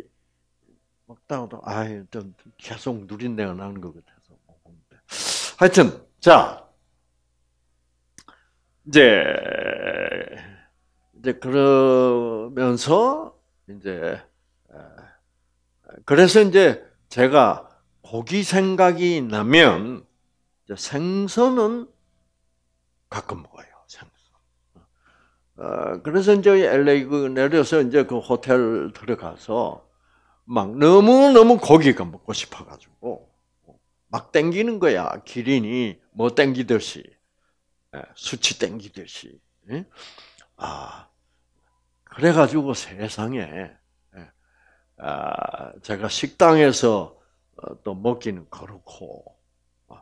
먹다가도 아좀 계속 누린내가 나는 것 같아서 먹는데 하여튼 자 이제 이제 그러면서 이제 예. 그래서 이제 제가 고기 생각이 나면 생선은 가끔 먹어요. 생선. 어, 그래서 이제 LA 그 내려서 이제 그 호텔 들어가서 막 너무 너무 고기가 먹고 싶어가지고 막 땡기는 거야. 기린이 뭐 땡기듯이 예, 수치 땡기듯이. 아 그래가지고 세상에 아, 제가 식당에서 어, 또 먹기는 그렇고 어,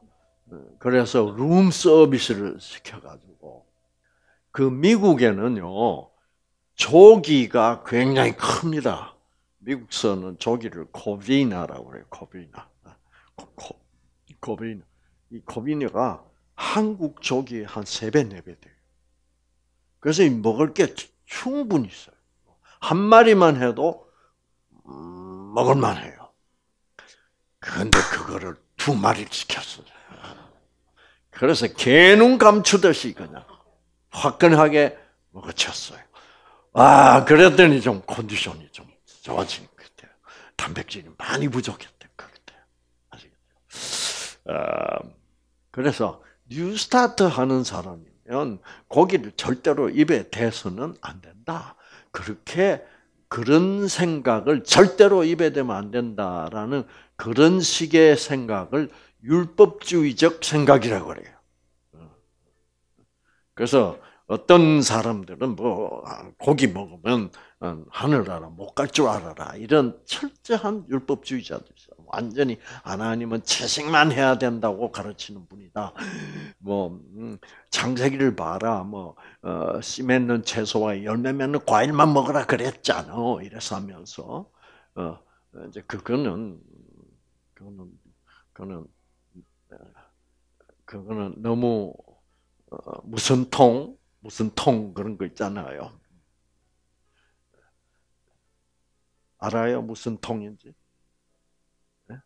그래서 룸 서비스를 시켜가지고 그 미국에는요 조기가 굉장히 큽니다. 미국서는 조기를 코비나라고 그래요. 코비나, 아, 코, 코비나. 이 코비나가 한국 조기의 한세 배, 네배 돼요. 그래서 먹을 게 충분히 있어요. 한 마리만 해도 먹을만해요. 그런데 그거를 두 마리를 시켰어요. 그래서 개 눈 감추듯이 그냥 화끈하게 먹어쳤어요. 아, 그랬더니 좀 컨디션이 좀 좋아진 그때 단백질이 많이 부족했대 그때 아시겠죠? 아, 그래서 뉴스타트 하는 사람이면 고기를 절대로 입에 대서는 안 된다. 그렇게 그런 생각을 절대로 입에 대면 안 된다라는 그런 식의 생각을 율법주의적 생각이라고 그래요. 어. 그래서 어떤 사람들은 뭐 아, 고기 먹으면 어, 하늘 알아 못갈 줄 알아라 이런 철저한 율법주의자도 있어. 완전히 하나님은 채식만 해야 된다고 가르치는 분이다. 뭐 음, 장세기를 봐라 뭐 어, 씨맺는 채소와 열매 맺는 과일만 먹으라 그랬잖아. 이래서 하면서 어, 이제 그거는 그거는 그거는 어, 그거는 너무 어, 무슨 통 무슨 통 그런 거 있잖아요. 알아요? 무슨 통인지? 네? 예?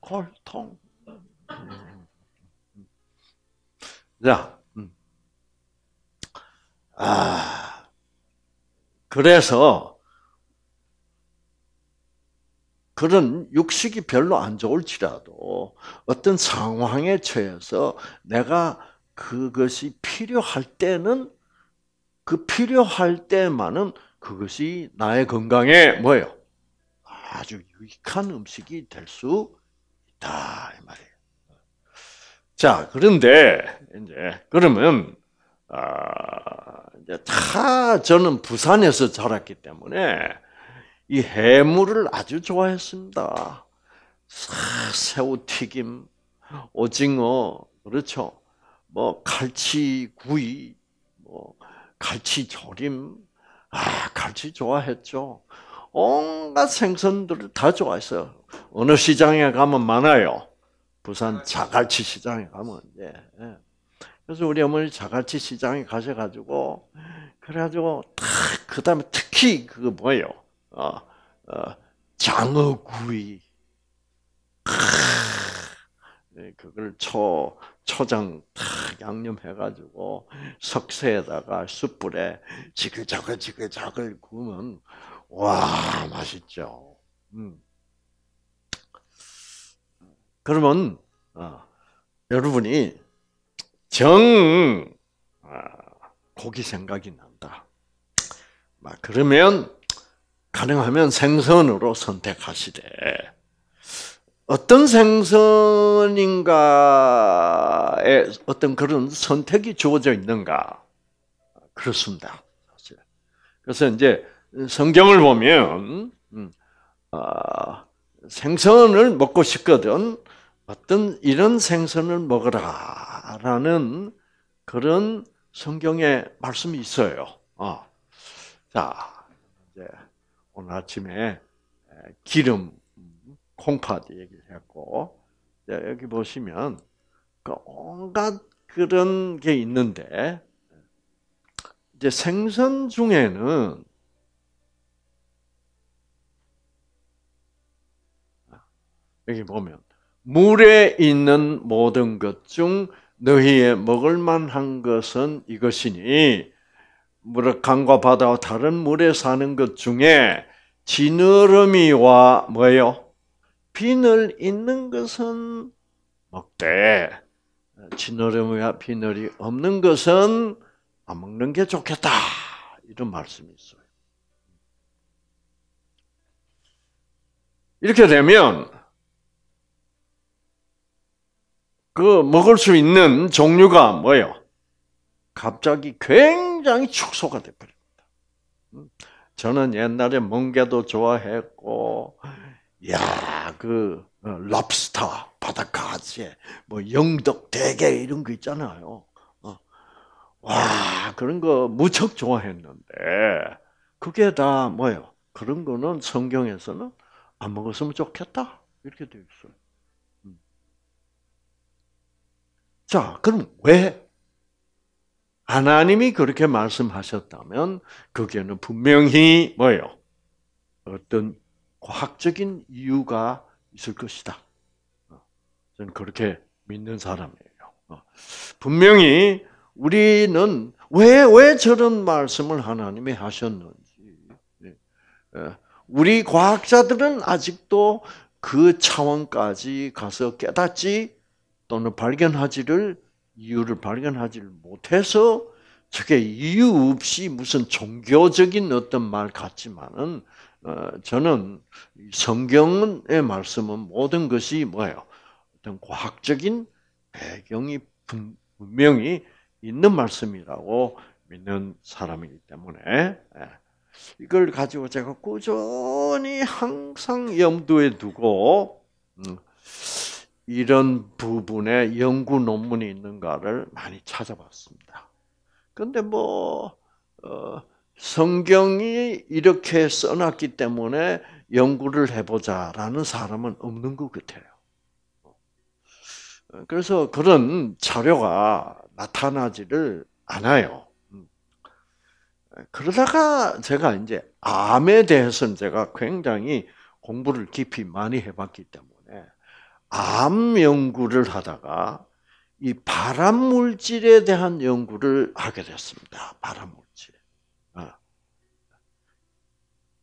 골통. 음. 자, 음. 아, 그래서 그런 육식이 별로 안 좋을지라도 어떤 상황에 처해서 내가 그것이 필요할 때는 그 필요할 때만은 그것이 나의 건강에 뭐예요? 아주 유익한 음식이 될 수 있다 이 말이에요. 자 그런데 이제 그러면 아, 이제 다 저는 부산에서 자랐기 때문에 이 해물을 아주 좋아했습니다. 새우 튀김, 오징어 그렇죠. 뭐 갈치구이, 뭐 갈치조림, 아 갈치 좋아했죠. 온갖 생선들을 다 좋아했어요. 어느 시장에 가면 많아요. 부산 자갈치 시장에 가면 예. 예. 그래서 우리 어머니 자갈치 시장에 가셔가지고 그래가지고 그다음에 특히 그 뭐예요? 어, 어, 장어구이. 네, 그걸 초 초장 탁 양념해가지고 석쇠에다가 숯불에 지그자글 지그자글 구우면 와 맛있죠. 음. 그러면 어, 여러분이 정 어, 고기 생각이 난다. 막 그러면 가능하면 생선으로 선택하시되. 어떤 생선인가에 어떤 그런 선택이 주어져 있는가. 그렇습니다. 그래서 이제 성경을 보면, 음, 아, 생선을 먹고 싶거든. 어떤 이런 생선을 먹으라라는 그런 성경의 말씀이 있어요. 어. 자, 이제 오늘 아침에 기름 콩팥 얘기했고 여기 보시면 그 온갖 그런 게 있는데 이제 생선 중에는 여기 보면 물에 있는 모든 것 중 너희의 먹을 만한 것은 이것이니 물 강과 바다와 다른 물에 사는 것 중에 지느러미와 뭐예요? 비늘 있는 것은 먹되 지느러미와 비늘이 없는 것은 안 먹는 게 좋겠다 이런 말씀이 있어요. 이렇게 되면 그 먹을 수 있는 종류가 뭐예요? 갑자기 굉장히 축소가 돼버립니다. 음, 저는 옛날에 멍게도 좋아했고 야, 그 어, 랍스터, 바닷가 아재, 뭐 영덕 대게 이런 거 있잖아요. 어. 와, 그런 거 무척 좋아했는데 그게 다 뭐예요? 그런 거는 성경에서는 안 먹었으면 좋겠다. 이렇게 되어 있어요. 음. 자, 그럼 왜 하나님이 그렇게 말씀하셨다면 그게는 분명히 뭐예요? 어떤 과학적인 이유가 있을 것이다. 어, 저는 그렇게 믿는 사람이에요. 어, 분명히 우리는 왜, 왜 저런 말씀을 하나님이 하셨는지. 예, 어, 우리 과학자들은 아직도 그 차원까지 가서 깨닫지 또는 발견하지를, 이유를 발견하지를 못해서 저게 이유 없이 무슨 종교적인 어떤 말 같지만은 어, 저는 성경의 말씀은 모든 것이 뭐예요? 어떤 과학적인 배경이 분명히 있는 말씀이라고 믿는 사람이기 때문에 예. 이걸 가지고 제가 꾸준히 항상 염두에 두고 음, 이런 부분에 연구 논문이 있는가를 많이 찾아봤습니다. 근데 뭐 어, 성경이 이렇게 써놨기 때문에 연구를 해보자라는 사람은 없는 것 같아요. 그래서 그런 자료가 나타나지를 않아요. 그러다가 제가 이제 암에 대해서는 제가 굉장히 공부를 깊이 많이 해봤기 때문에 암 연구를 하다가 이 발암 물질에 대한 연구를 하게 됐습니다. 발암 물질.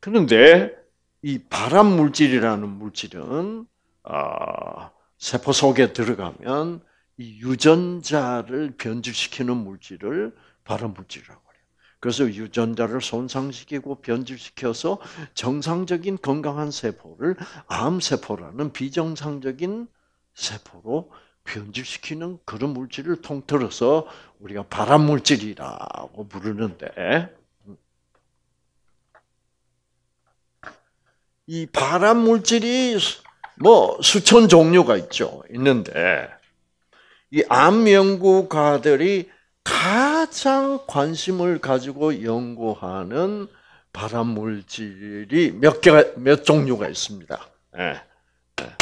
그런데 이 발암 물질이라는 물질은 아, 세포 속에 들어가면 이 유전자를 변질시키는 물질을 발암 물질이라고 해요. 그래서 유전자를 손상시키고 변질시켜서 정상적인 건강한 세포를 암 세포라는 비정상적인 세포로 변질시키는 그런 물질을 통틀어서 우리가 발암 물질이라고 부르는데 이 발암 물질이 뭐 수천 종류가 있죠. 있는데 이 암 연구가들이 가장 관심을 가지고 연구하는 발암 물질이 몇 개가 몇 종류가 있습니다. 예. 예.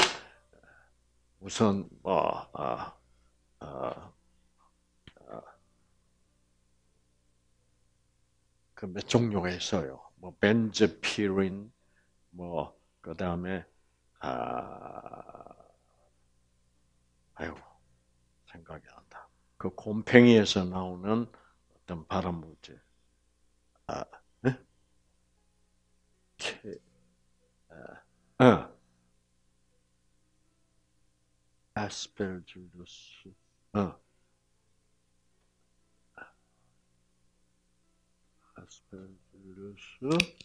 우선 뭐 아, 어, 아, 어, 어. 그 몇 종류가 있어요. 뭐 벤저피린, 뭐, 그 다음에, 아, 아이 생각이 난다. 그 곰팽이에서 나오는 어떤 발암물질. 아, 네? 케, 아, 어. 아스페르루스 어. 아스페르루스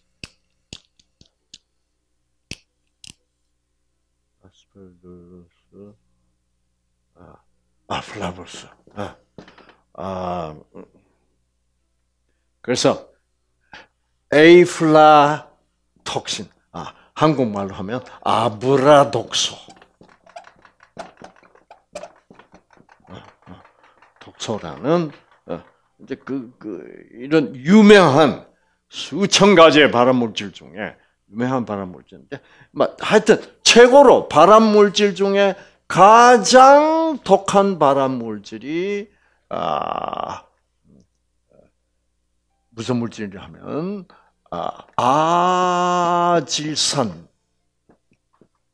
플라스 아, 아플라스 아, 아, 아, 아, 아 음. 그래서 에이플라톡신, 아, 한국말로 하면 아브라독소. 독소라는 어, 이제 그, 그 이런 유명한 수천 가지의 발암물질 중에 유명한 발암물질인데, 막 뭐, 하여튼 최고로 발암 물질 중에 가장 독한 발암 물질이 아, 무슨 물질이라 하면 아, 아질산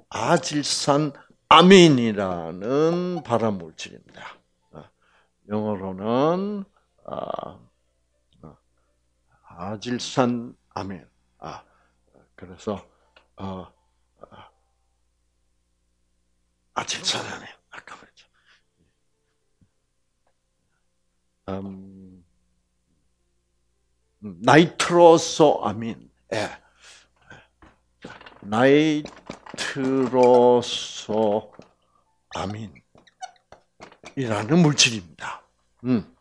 아질산 아민이라는 발암 물질입니다. 아, 영어로는 아, 아, 아질산 아민. 아, 그래서 어, 아, 침차례네 아까 말했죠. 음, 음 나이트로소 아민. 예. 나이트로소 아민이라는 물질입니다. 음.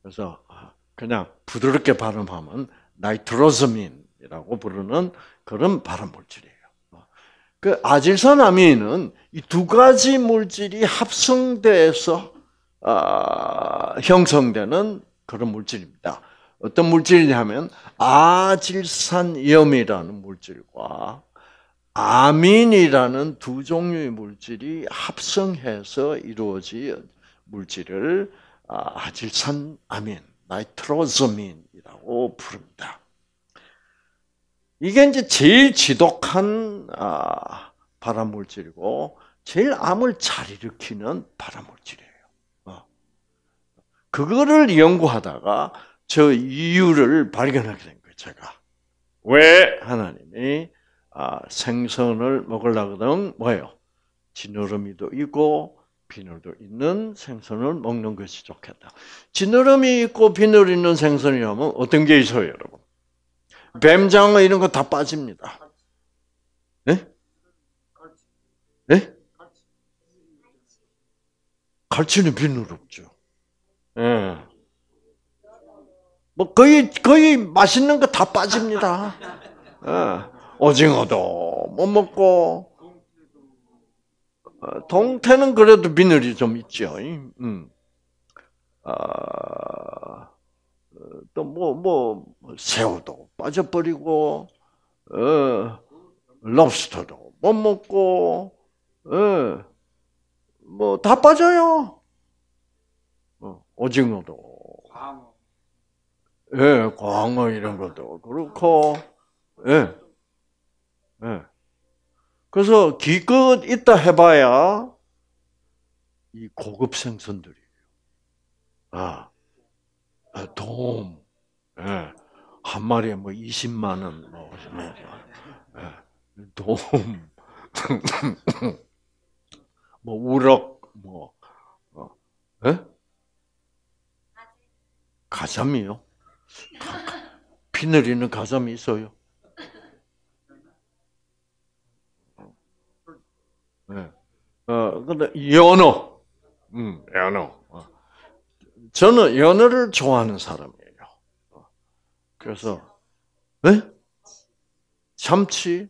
그래서 그냥 부드럽게 발음하면 나이트로스민이라고 부르는 그런 발음 물질이에요. 그아질산아미는이두 가지 물질이 합성돼서 어, 형성되는 그런 물질입니다. 어떤 물질이냐면 아질산염이라는 물질과 아민이라는 두 종류의 물질이 합성해서 이루어진 물질을 아, 아질산아민, 나이트로저민이라고 부릅니다. 이게 이제 제일 지독한 아, 발암물질이고 제일 암을 잘 일으키는 발암물질이에요. 어. 그거를 연구하다가 저 이유를 발견하게 된 거예요. 제가 왜 하나님이 아, 생선을 먹으려거든 뭐예요? 지느러미도 있고 비늘도 있는 생선을 먹는 것이 좋겠다. 지느러미 있고 비늘 있는 생선이라면 어떤 게 있어요, 여러분? 뱀장어 이런 거 다 빠집니다. 네? 네? 갈치는 비늘 없죠. 예. 뭐 거의 거의 맛있는 거 다 빠집니다. 네. 오징어도 못 먹고 어, 동태는 그래도 비늘이 좀 있죠. 음. 아, 또 뭐뭐 뭐 새우도 빠져버리고 어, 럽스터도 못 먹고 어, 뭐다 빠져요. 어, 오징어도 광어. 예, 광어 이런 것도 그렇고 예. 예. 그래서 기껏 있다 해봐야 이 고급 생선들이에요. 아. 어, 도움, 예. 한 마리에 뭐 20만 원, 뭐, 예. 도움, 뭐, 우럭, 뭐, 어, 예? 가자미요? 피 내리는 가자미 있어요? 예. 어, 근데 연어, 음, 연어. 저는 연어를 좋아하는 사람이에요. 그래서 네? 참치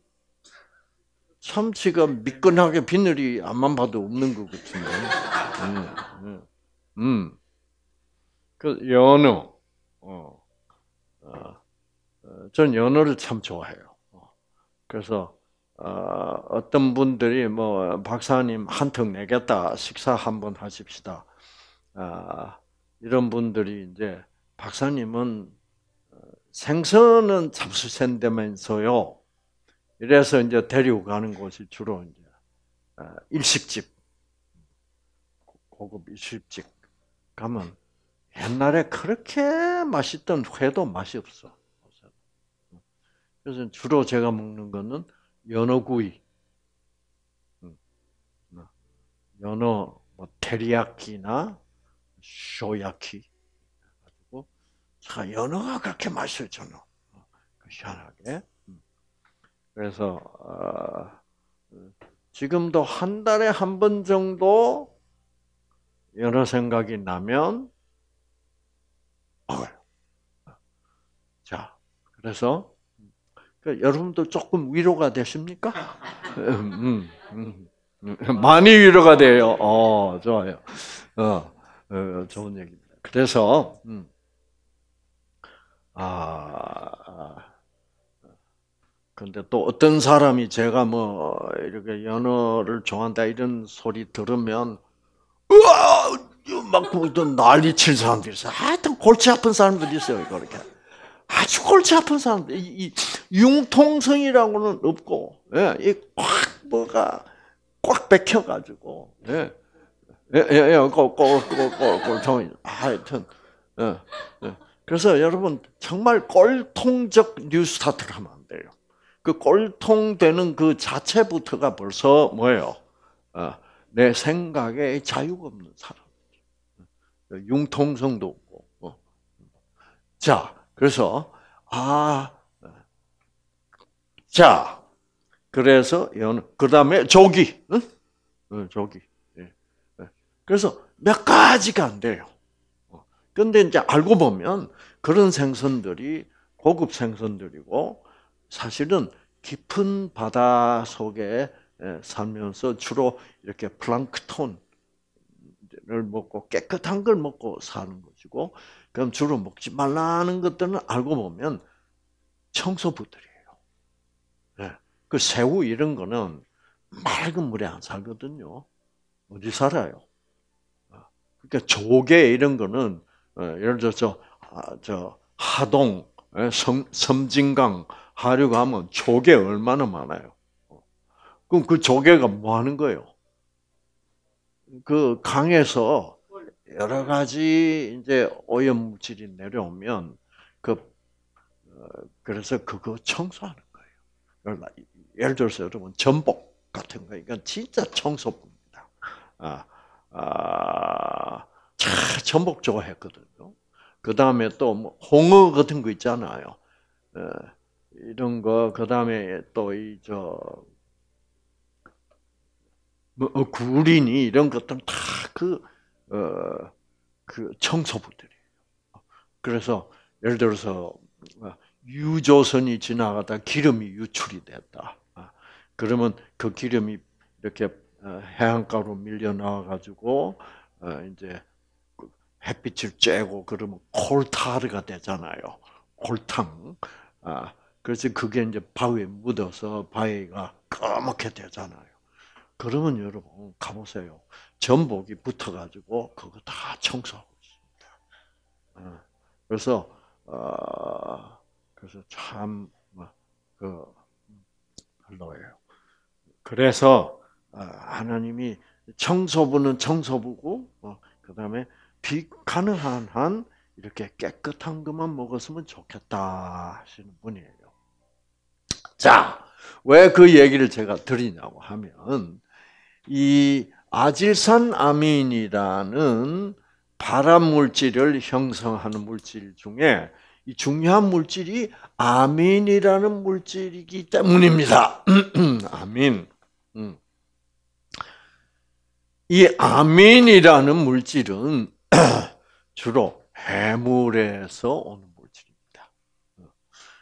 참치가 미끈하게 비늘이 안만 봐도 없는 것 같은데. 음, 음. 음. 그 연어, 어, 어, 어, 전 연어를 참 좋아해요. 어, 그래서 어, 떤 분들이 뭐 박사님 한턱 내겠다 식사 한번 하십시다. 아, 이런 분들이 이제 박사님은 어, 생선은 잡수센다면서요. 이래서 이제 데리고 가는 곳이 주로 이제 어, 일식집, 고급 일식집 가면 옛날에 그렇게 맛있던 회도 맛이 없어. 그래서 주로 제가 먹는 거는 연어구이, 음. 음. 연어 뭐 테리야키나 쇼야키. 가지고 자 연어가 그렇게 맛있잖아. 희한하게. 어, 그 음. 그래서 어, 지금도 한 달에 한 번 정도 여러 생각이 나면 먹어요. 자, 그래서 그 여러분도 조금 위로가 되십니까? 음, 음, 많이 위로가 돼요. 어, 좋아요. 어. 예, 예, 좋은 얘기입니다. 그래서 음, 아 근데 또 어떤 사람이 제가 뭐 이렇게 연어를 좋아한다 이런 소리 들으면 우와 막 난리 칠 사람들이 있어. 하여튼 골치 아픈 사람들이 있어요. 그렇게 아주 골치 아픈 사람들 이, 이 융통성이라고는 없고 예, 이꽉 뭐가 꽉 백혀가지고 예. 예, 예, 예, 꼭, 꼭, 꼭, 꼭, 꼴 하여튼, 예, 예. 그래서 여러분 정말 꼴통적 뉴스타트를 하면 안 돼요. 그 꼴통되는 그 자체부터가 벌써 뭐예요? 어, 내 생각에 자유가 없는 사람. 예, 융통성도 없고. 어. 자, 그래서 아, 어. 자, 그래서 그 다음에 조기, 응? 응, 어, 조기. 그래서 몇 가지가 안 돼요. 어. 근데 이제 알고 보면 그런 생선들이 고급 생선들이고 사실은 깊은 바다 속에 예, 살면서 주로 이렇게 플랑크톤을 먹고 깨끗한 걸 먹고 사는 것이고 그럼 주로 먹지 말라는 것들은 알고 보면 청소부들이에요. 예. 그 새우 이런 거는 맑은 물에 안 살거든요. 어디 살아요? 그러니까 조개 이런 거는 어, 예를 들어서 저 아, 하동, 예, 섬, 섬진강 하류 가면 조개 얼마나 많아요. 그럼 그 조개가 뭐 하는 거예요? 그 강에서 여러 가지 이제 오염물질이 내려오면 그 어, 그래서 그거 청소하는 거예요. 예를 들어서 여러분 전복 같은 거 이건 그러니까 진짜 청소입니다. 아 아, 전복적으 했거든요. 그 다음에 또 뭐 홍어 같은 거 있잖아요. 어, 이런 거, 그 다음에 또 이, 저, 뭐, 어, 구린이 이런 것들은 다 그, 어, 그 청소부들이에요. 그래서 예를 들어서 어, 유조선이 지나가다 기름이 유출이 됐다. 아, 그러면 그 기름이 이렇게 어, 해안가로 밀려 나와 가지고 어, 이제 그 햇빛을 쬐고 그러면 콜타르가 되잖아요. 콜탕. 아, 그래서 그게 이제 바위에 묻어서 바위가 까맣게 되잖아요. 그러면 여러분 가보세요. 전복이 붙어가지고 그거 다 청소하고 있습니다. 어, 그래서 어, 그래서 참그 음, 별로예요. 그래서 아, 하나님이 청소부는 청소부고 어, 그 다음에 빛 가능한 한 이렇게 깨끗한 것만 먹었으면 좋겠다 하시는 분이에요. 자, 왜 그 얘기를 제가 드리냐고 하면 이 아질산 아민이라는 발암 물질을 형성하는 물질 중에 이 중요한 물질이 아민이라는 물질이기 때문입니다. 아민. 음. 이 아민이라는 물질은 주로 해물에서 오는 물질입니다.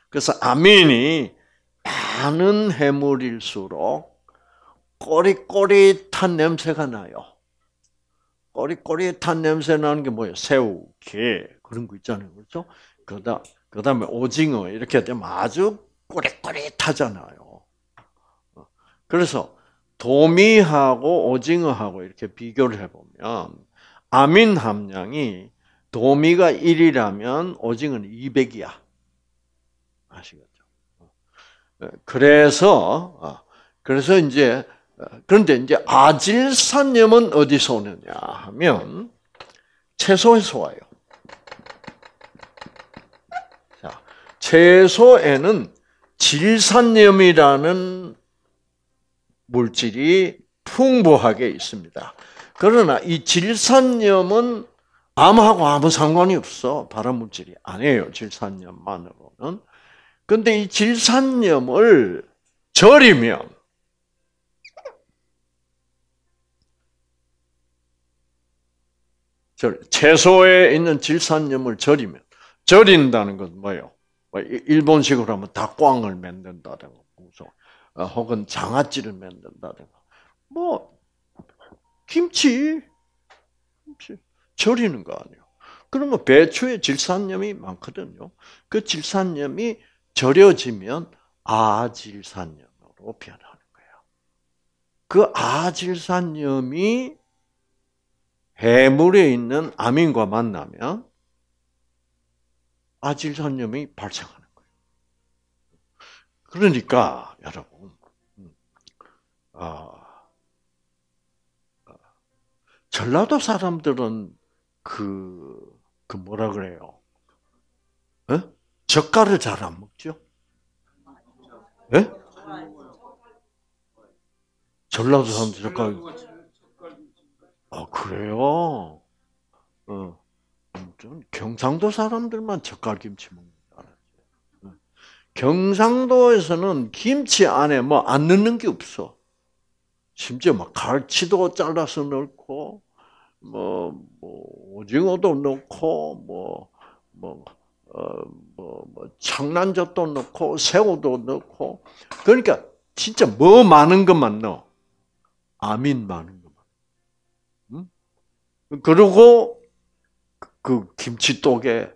그래서 아민이 많은 해물일수록 꼬릿꼬릿한 냄새가 나요. 꼬릿꼬릿한 냄새 나는 게 뭐예요? 새우, 게 그런 거 있잖아요, 그렇죠? 그다 그다음에 오징어 이렇게 되면 아주 꼬릿꼬릿하잖아요. 그래서 도미하고 오징어하고 이렇게 비교를 해보면 아민 함량이 도미가 1이라면 오징어는 200이야. 아시겠죠? 그래서 어, 그래서 이제 어, 그런데 이제 아질산염은 어디서 오느냐 하면 채소에서 와요. 자, 채소에는 질산염이라는 물질이 풍부하게 있습니다. 그러나 이 질산염은 암하고 아무 상관이 없어. 발암 물질이 아니에요. 질산염만으로는. 근데 이 질산염을 절이면 채소에 있는 질산염을 절이면 절인다는 건 뭐예요? 뭐 일본식으로 하면 닭꽝을 만든다는 거. 어, 혹은 장아찌를 만든다든가. 뭐 김치, 김치 절이는 거 아니에요. 그러면 배추에 질산염이 많거든요. 그 질산염이 절여지면 아질산염으로 변하는 거예요. 그 아질산염이 해물에 있는 아민과 만나면 아질산염이 발생하는 거예요. 그러니까 여러분, 음. 아, 아, 전라도 사람들은 그, 그 뭐라 그래요? 에? 젓갈을 잘 안 먹죠? 예? 전라도 사람들 젓갈. 아, 그래요? 어. 경상도 사람들만 젓갈김치 먹는 경상도에서는 김치 안에 뭐 안 넣는 게 없어. 심지어 막 뭐 갈치도 잘라서 넣고, 뭐, 뭐 오징어도 넣고, 뭐, 뭐, 어, 뭐, 뭐, 장난젓도 넣고, 새우도 넣고. 그러니까 진짜 뭐 많은 것만 넣어. 아민 많은 것만. 응? 그리고 그 김치떡에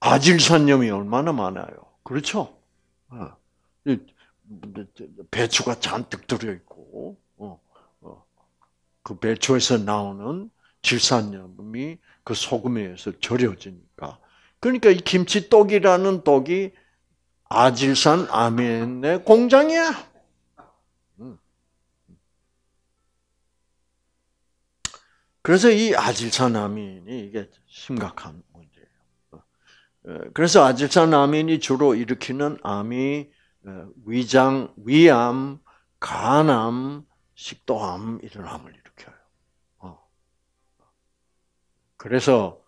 아질산염이 얼마나 많아요. 그렇죠? 어. 뭐, 배추가 잔뜩 들어 있고 어, 어. 그 배추에서 나오는 질산염이 그 소금에 의해서 절여지니까 그러니까 이 김치 떡이라는 떡이 아질산 아미의 공장이야. 음. 그래서 이 아질산 아미이 이게 심각한 어, 그래서 아질산 암인이 주로 일으키는 암이 어, 위장, 위암, 간암, 식도암 이런 암을 일으켜요. 어. 그래서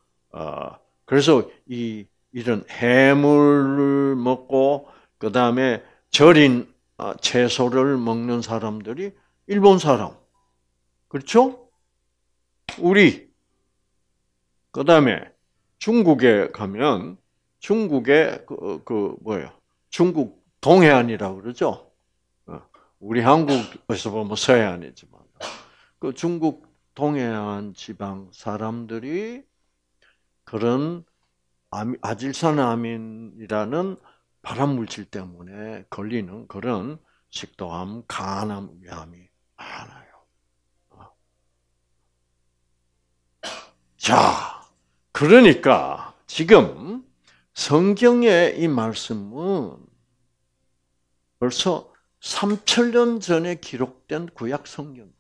그래서 이 이런 해물을 먹고 그 다음에 절인 채소를 먹는 사람들이 일본 사람, 그렇죠? 우리 그 다음에 중국에 가면 중국의 그, 어, 그 뭐예요? 중국 동해안이라고 그러죠. 어, 우리 한국에서 보면 서해안이지만 그 중국 동해안 지방 사람들이 그런 아질산암인이라는 발암 물질 때문에 걸리는 그런 식도암, 간암, 위암이 많아요. 어. 자, 그러니까 지금 성경의 이 말씀은 벌써 3천년 전에 기록된 구약 성경이야.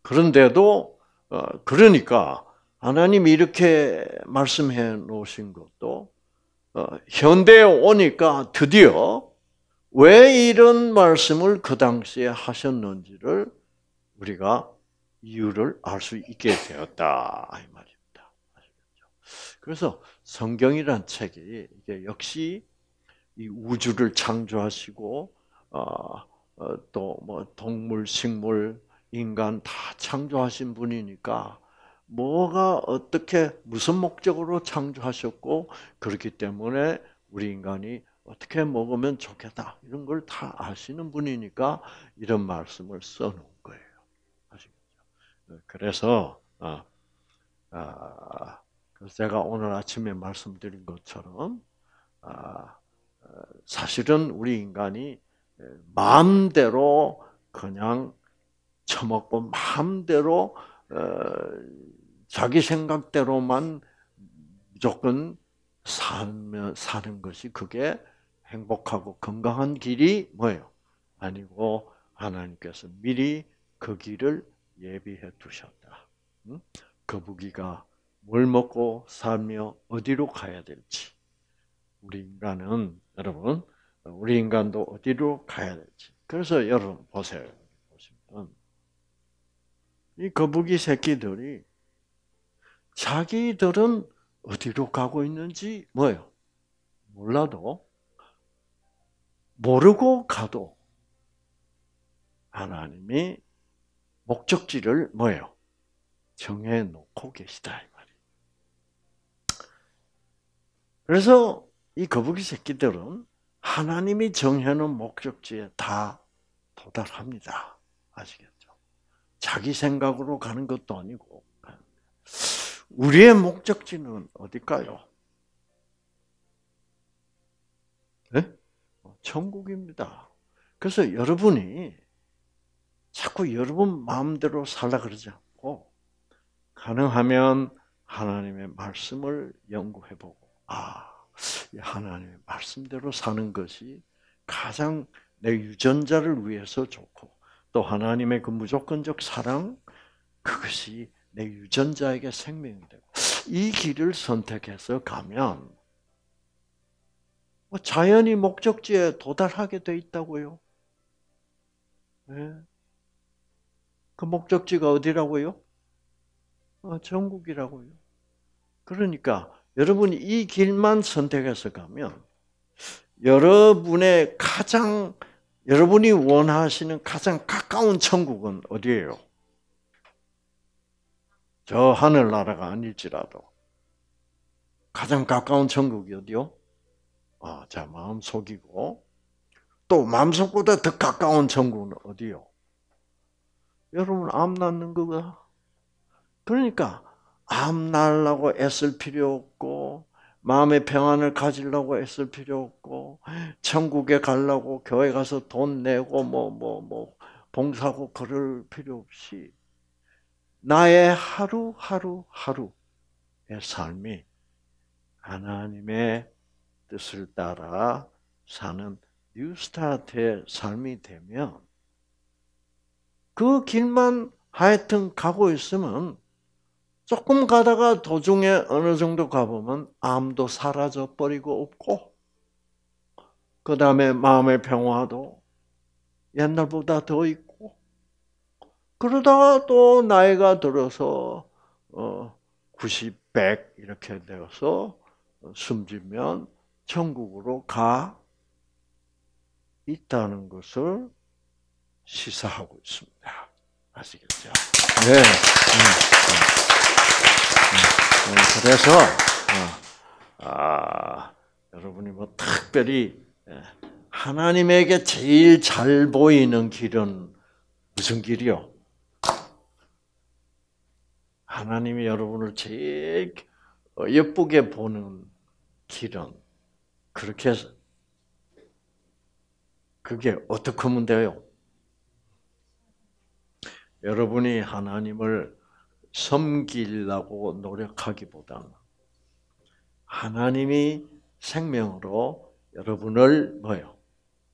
그런데도 어, 그러니까 하나님이 이렇게 말씀해 놓으신 것도 어, 현대에 오니까 드디어 왜 이런 말씀을 그 당시에 하셨는지를 우리가 이유를 알 수 있게 되었다 이 말이죠. 그래서 성경이란 책이 이게 역시 이 우주를 창조하시고 어, 어, 또뭐 동물, 식물, 인간 다 창조하신 분이니까 뭐가 어떻게 무슨 목적으로 창조하셨고 그렇기 때문에 우리 인간이 어떻게 먹으면 좋겠다 이런 걸 다 아시는 분이니까 이런 말씀을 써놓은 거예요. 아시겠죠? 그래서 어, 아, 아, 제가 오늘 아침에 말씀드린 것처럼 아, 어, 사실은 우리 인간이 마음대로 그냥 처먹고 마음대로 어, 자기 생각대로만 무조건 살면 사는 것이 그게 행복하고 건강한 길이 뭐예요? 아니고 하나님께서 미리 그 길을 예비해 두셨다. 거북이가 뭘 먹고 살며 어디로 가야 될지 우리 인간은 여러분 우리 인간도 어디로 가야 될지 그래서 여러분 보세요 보시면 이 거북이 새끼들이 자기들은 어디로 가고 있는지 뭐요 몰라도 모르고 가도 하나님이 목적지를 뭐요 정해 놓고 계시다. 그래서 이 거북이 새끼들은 하나님이 정해놓은 목적지에 다 도달합니다. 아시겠죠? 자기 생각으로 가는 것도 아니고 우리의 목적지는 어디까요 네? 천국입니다. 그래서 여러분이 자꾸 여러분 마음대로 살라 그러지 않고 가능하면 하나님의 말씀을 연구해 보고 아, 하나님의 말씀대로 사는 것이 가장 내 유전자를 위해서 좋고 또 하나님의 그 무조건적 사랑 그것이 내 유전자에게 생명이 되고 이 길을 선택해서 가면 뭐 자연히 목적지에 도달하게 돼 있다고요. 네. 그 목적지가 어디라고요? 아, 전국이라고요. 그러니까 여러분이 이 길만 선택해서 가면 여러분의 가장 여러분이 원하시는 가장 가까운 천국은 어디예요? 저 하늘나라가 아닐지라도 가장 가까운 천국이 어디요? 아, 자 마음 속이고 또 마음 속보다 더 가까운 천국은 어디요? 여러분 암 낳는 거가 그러니까 암 날라고 애쓸 필요 없고 마음의 평안을 가지려고 애쓸 필요 없고 천국에 가려고 교회 가서 돈 내고 뭐 뭐뭐 뭐, 뭐 봉사하고 그럴 필요 없이 나의 하루하루 하루의 삶이 하나님의 뜻을 따라 사는 뉴스타트의 삶이 되면 그 길만 하여튼 가고 있으면 조금 가다가 도중에 어느 정도 가보면 암도 사라져 버리고 없고, 그 다음에 마음의 평화도 옛날보다 더 있고, 그러다가 또 나이가 들어서, 어, 90, 100 이렇게 되어서 숨지면 천국으로 가 있다는 것을 시사하고 있습니다. 아시겠죠? 네. 음. 음. 네, 그래서 어, 아, 여러분이 뭐 특별히 예, 하나님에게 제일 잘 보이는 길은 무슨 길이요? 하나님이 여러분을 제일 예쁘게 보는 길은 그렇게 해서 그게 어떻게 하면 돼요? 여러분이 하나님을 섬기려고 노력하기보다는 하나님이 생명으로 여러분을 뭐요?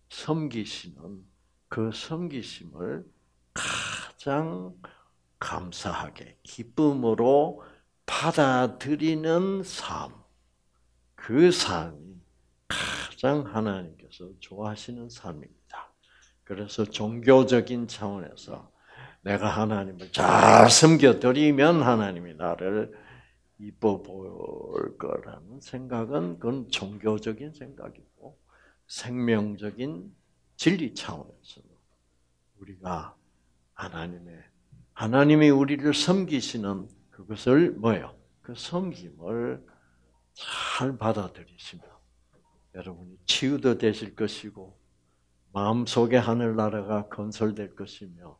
섬기시는 그 섬기심을 가장 감사하게 기쁨으로 받아들이는 삶, 그 삶이 가장 하나님께서 좋아하시는 삶입니다. 그래서 종교적인 차원에서 내가 하나님을 잘 섬겨드리면 하나님이 나를 이뻐 보일 거라는 생각은 그건 종교적인 생각이고 생명적인 진리 차원에서 우리가 하나님의 하나님이 우리를 섬기시는 그것을 뭐예요? 그 섬김을 잘 받아들이시면 여러분이 치유도 되실 것이고 마음속에 하늘나라가 건설될 것이며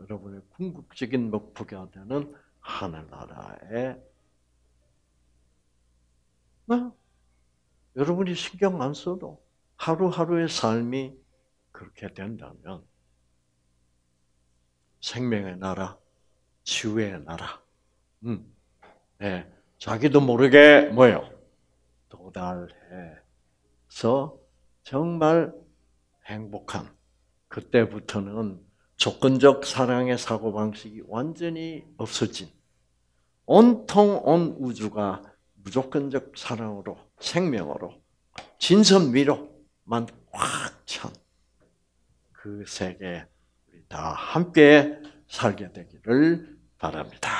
여러분의 궁극적인 목표가 되는 하늘나라에 네? 여러분이 신경 안 써도 하루하루의 삶이 그렇게 된다면 생명의 나라, 치유의 나라, 음, 네, 자기도 모르게 뭐요 도달해서 정말 행복한 그때부터는 조건적 사랑의 사고방식이 완전히 없어진 온통 온 우주가 무조건적 사랑으로 생명으로 진선미로만 꽉 찬 그 세계 에 우리 다 함께 살게 되기를 바랍니다.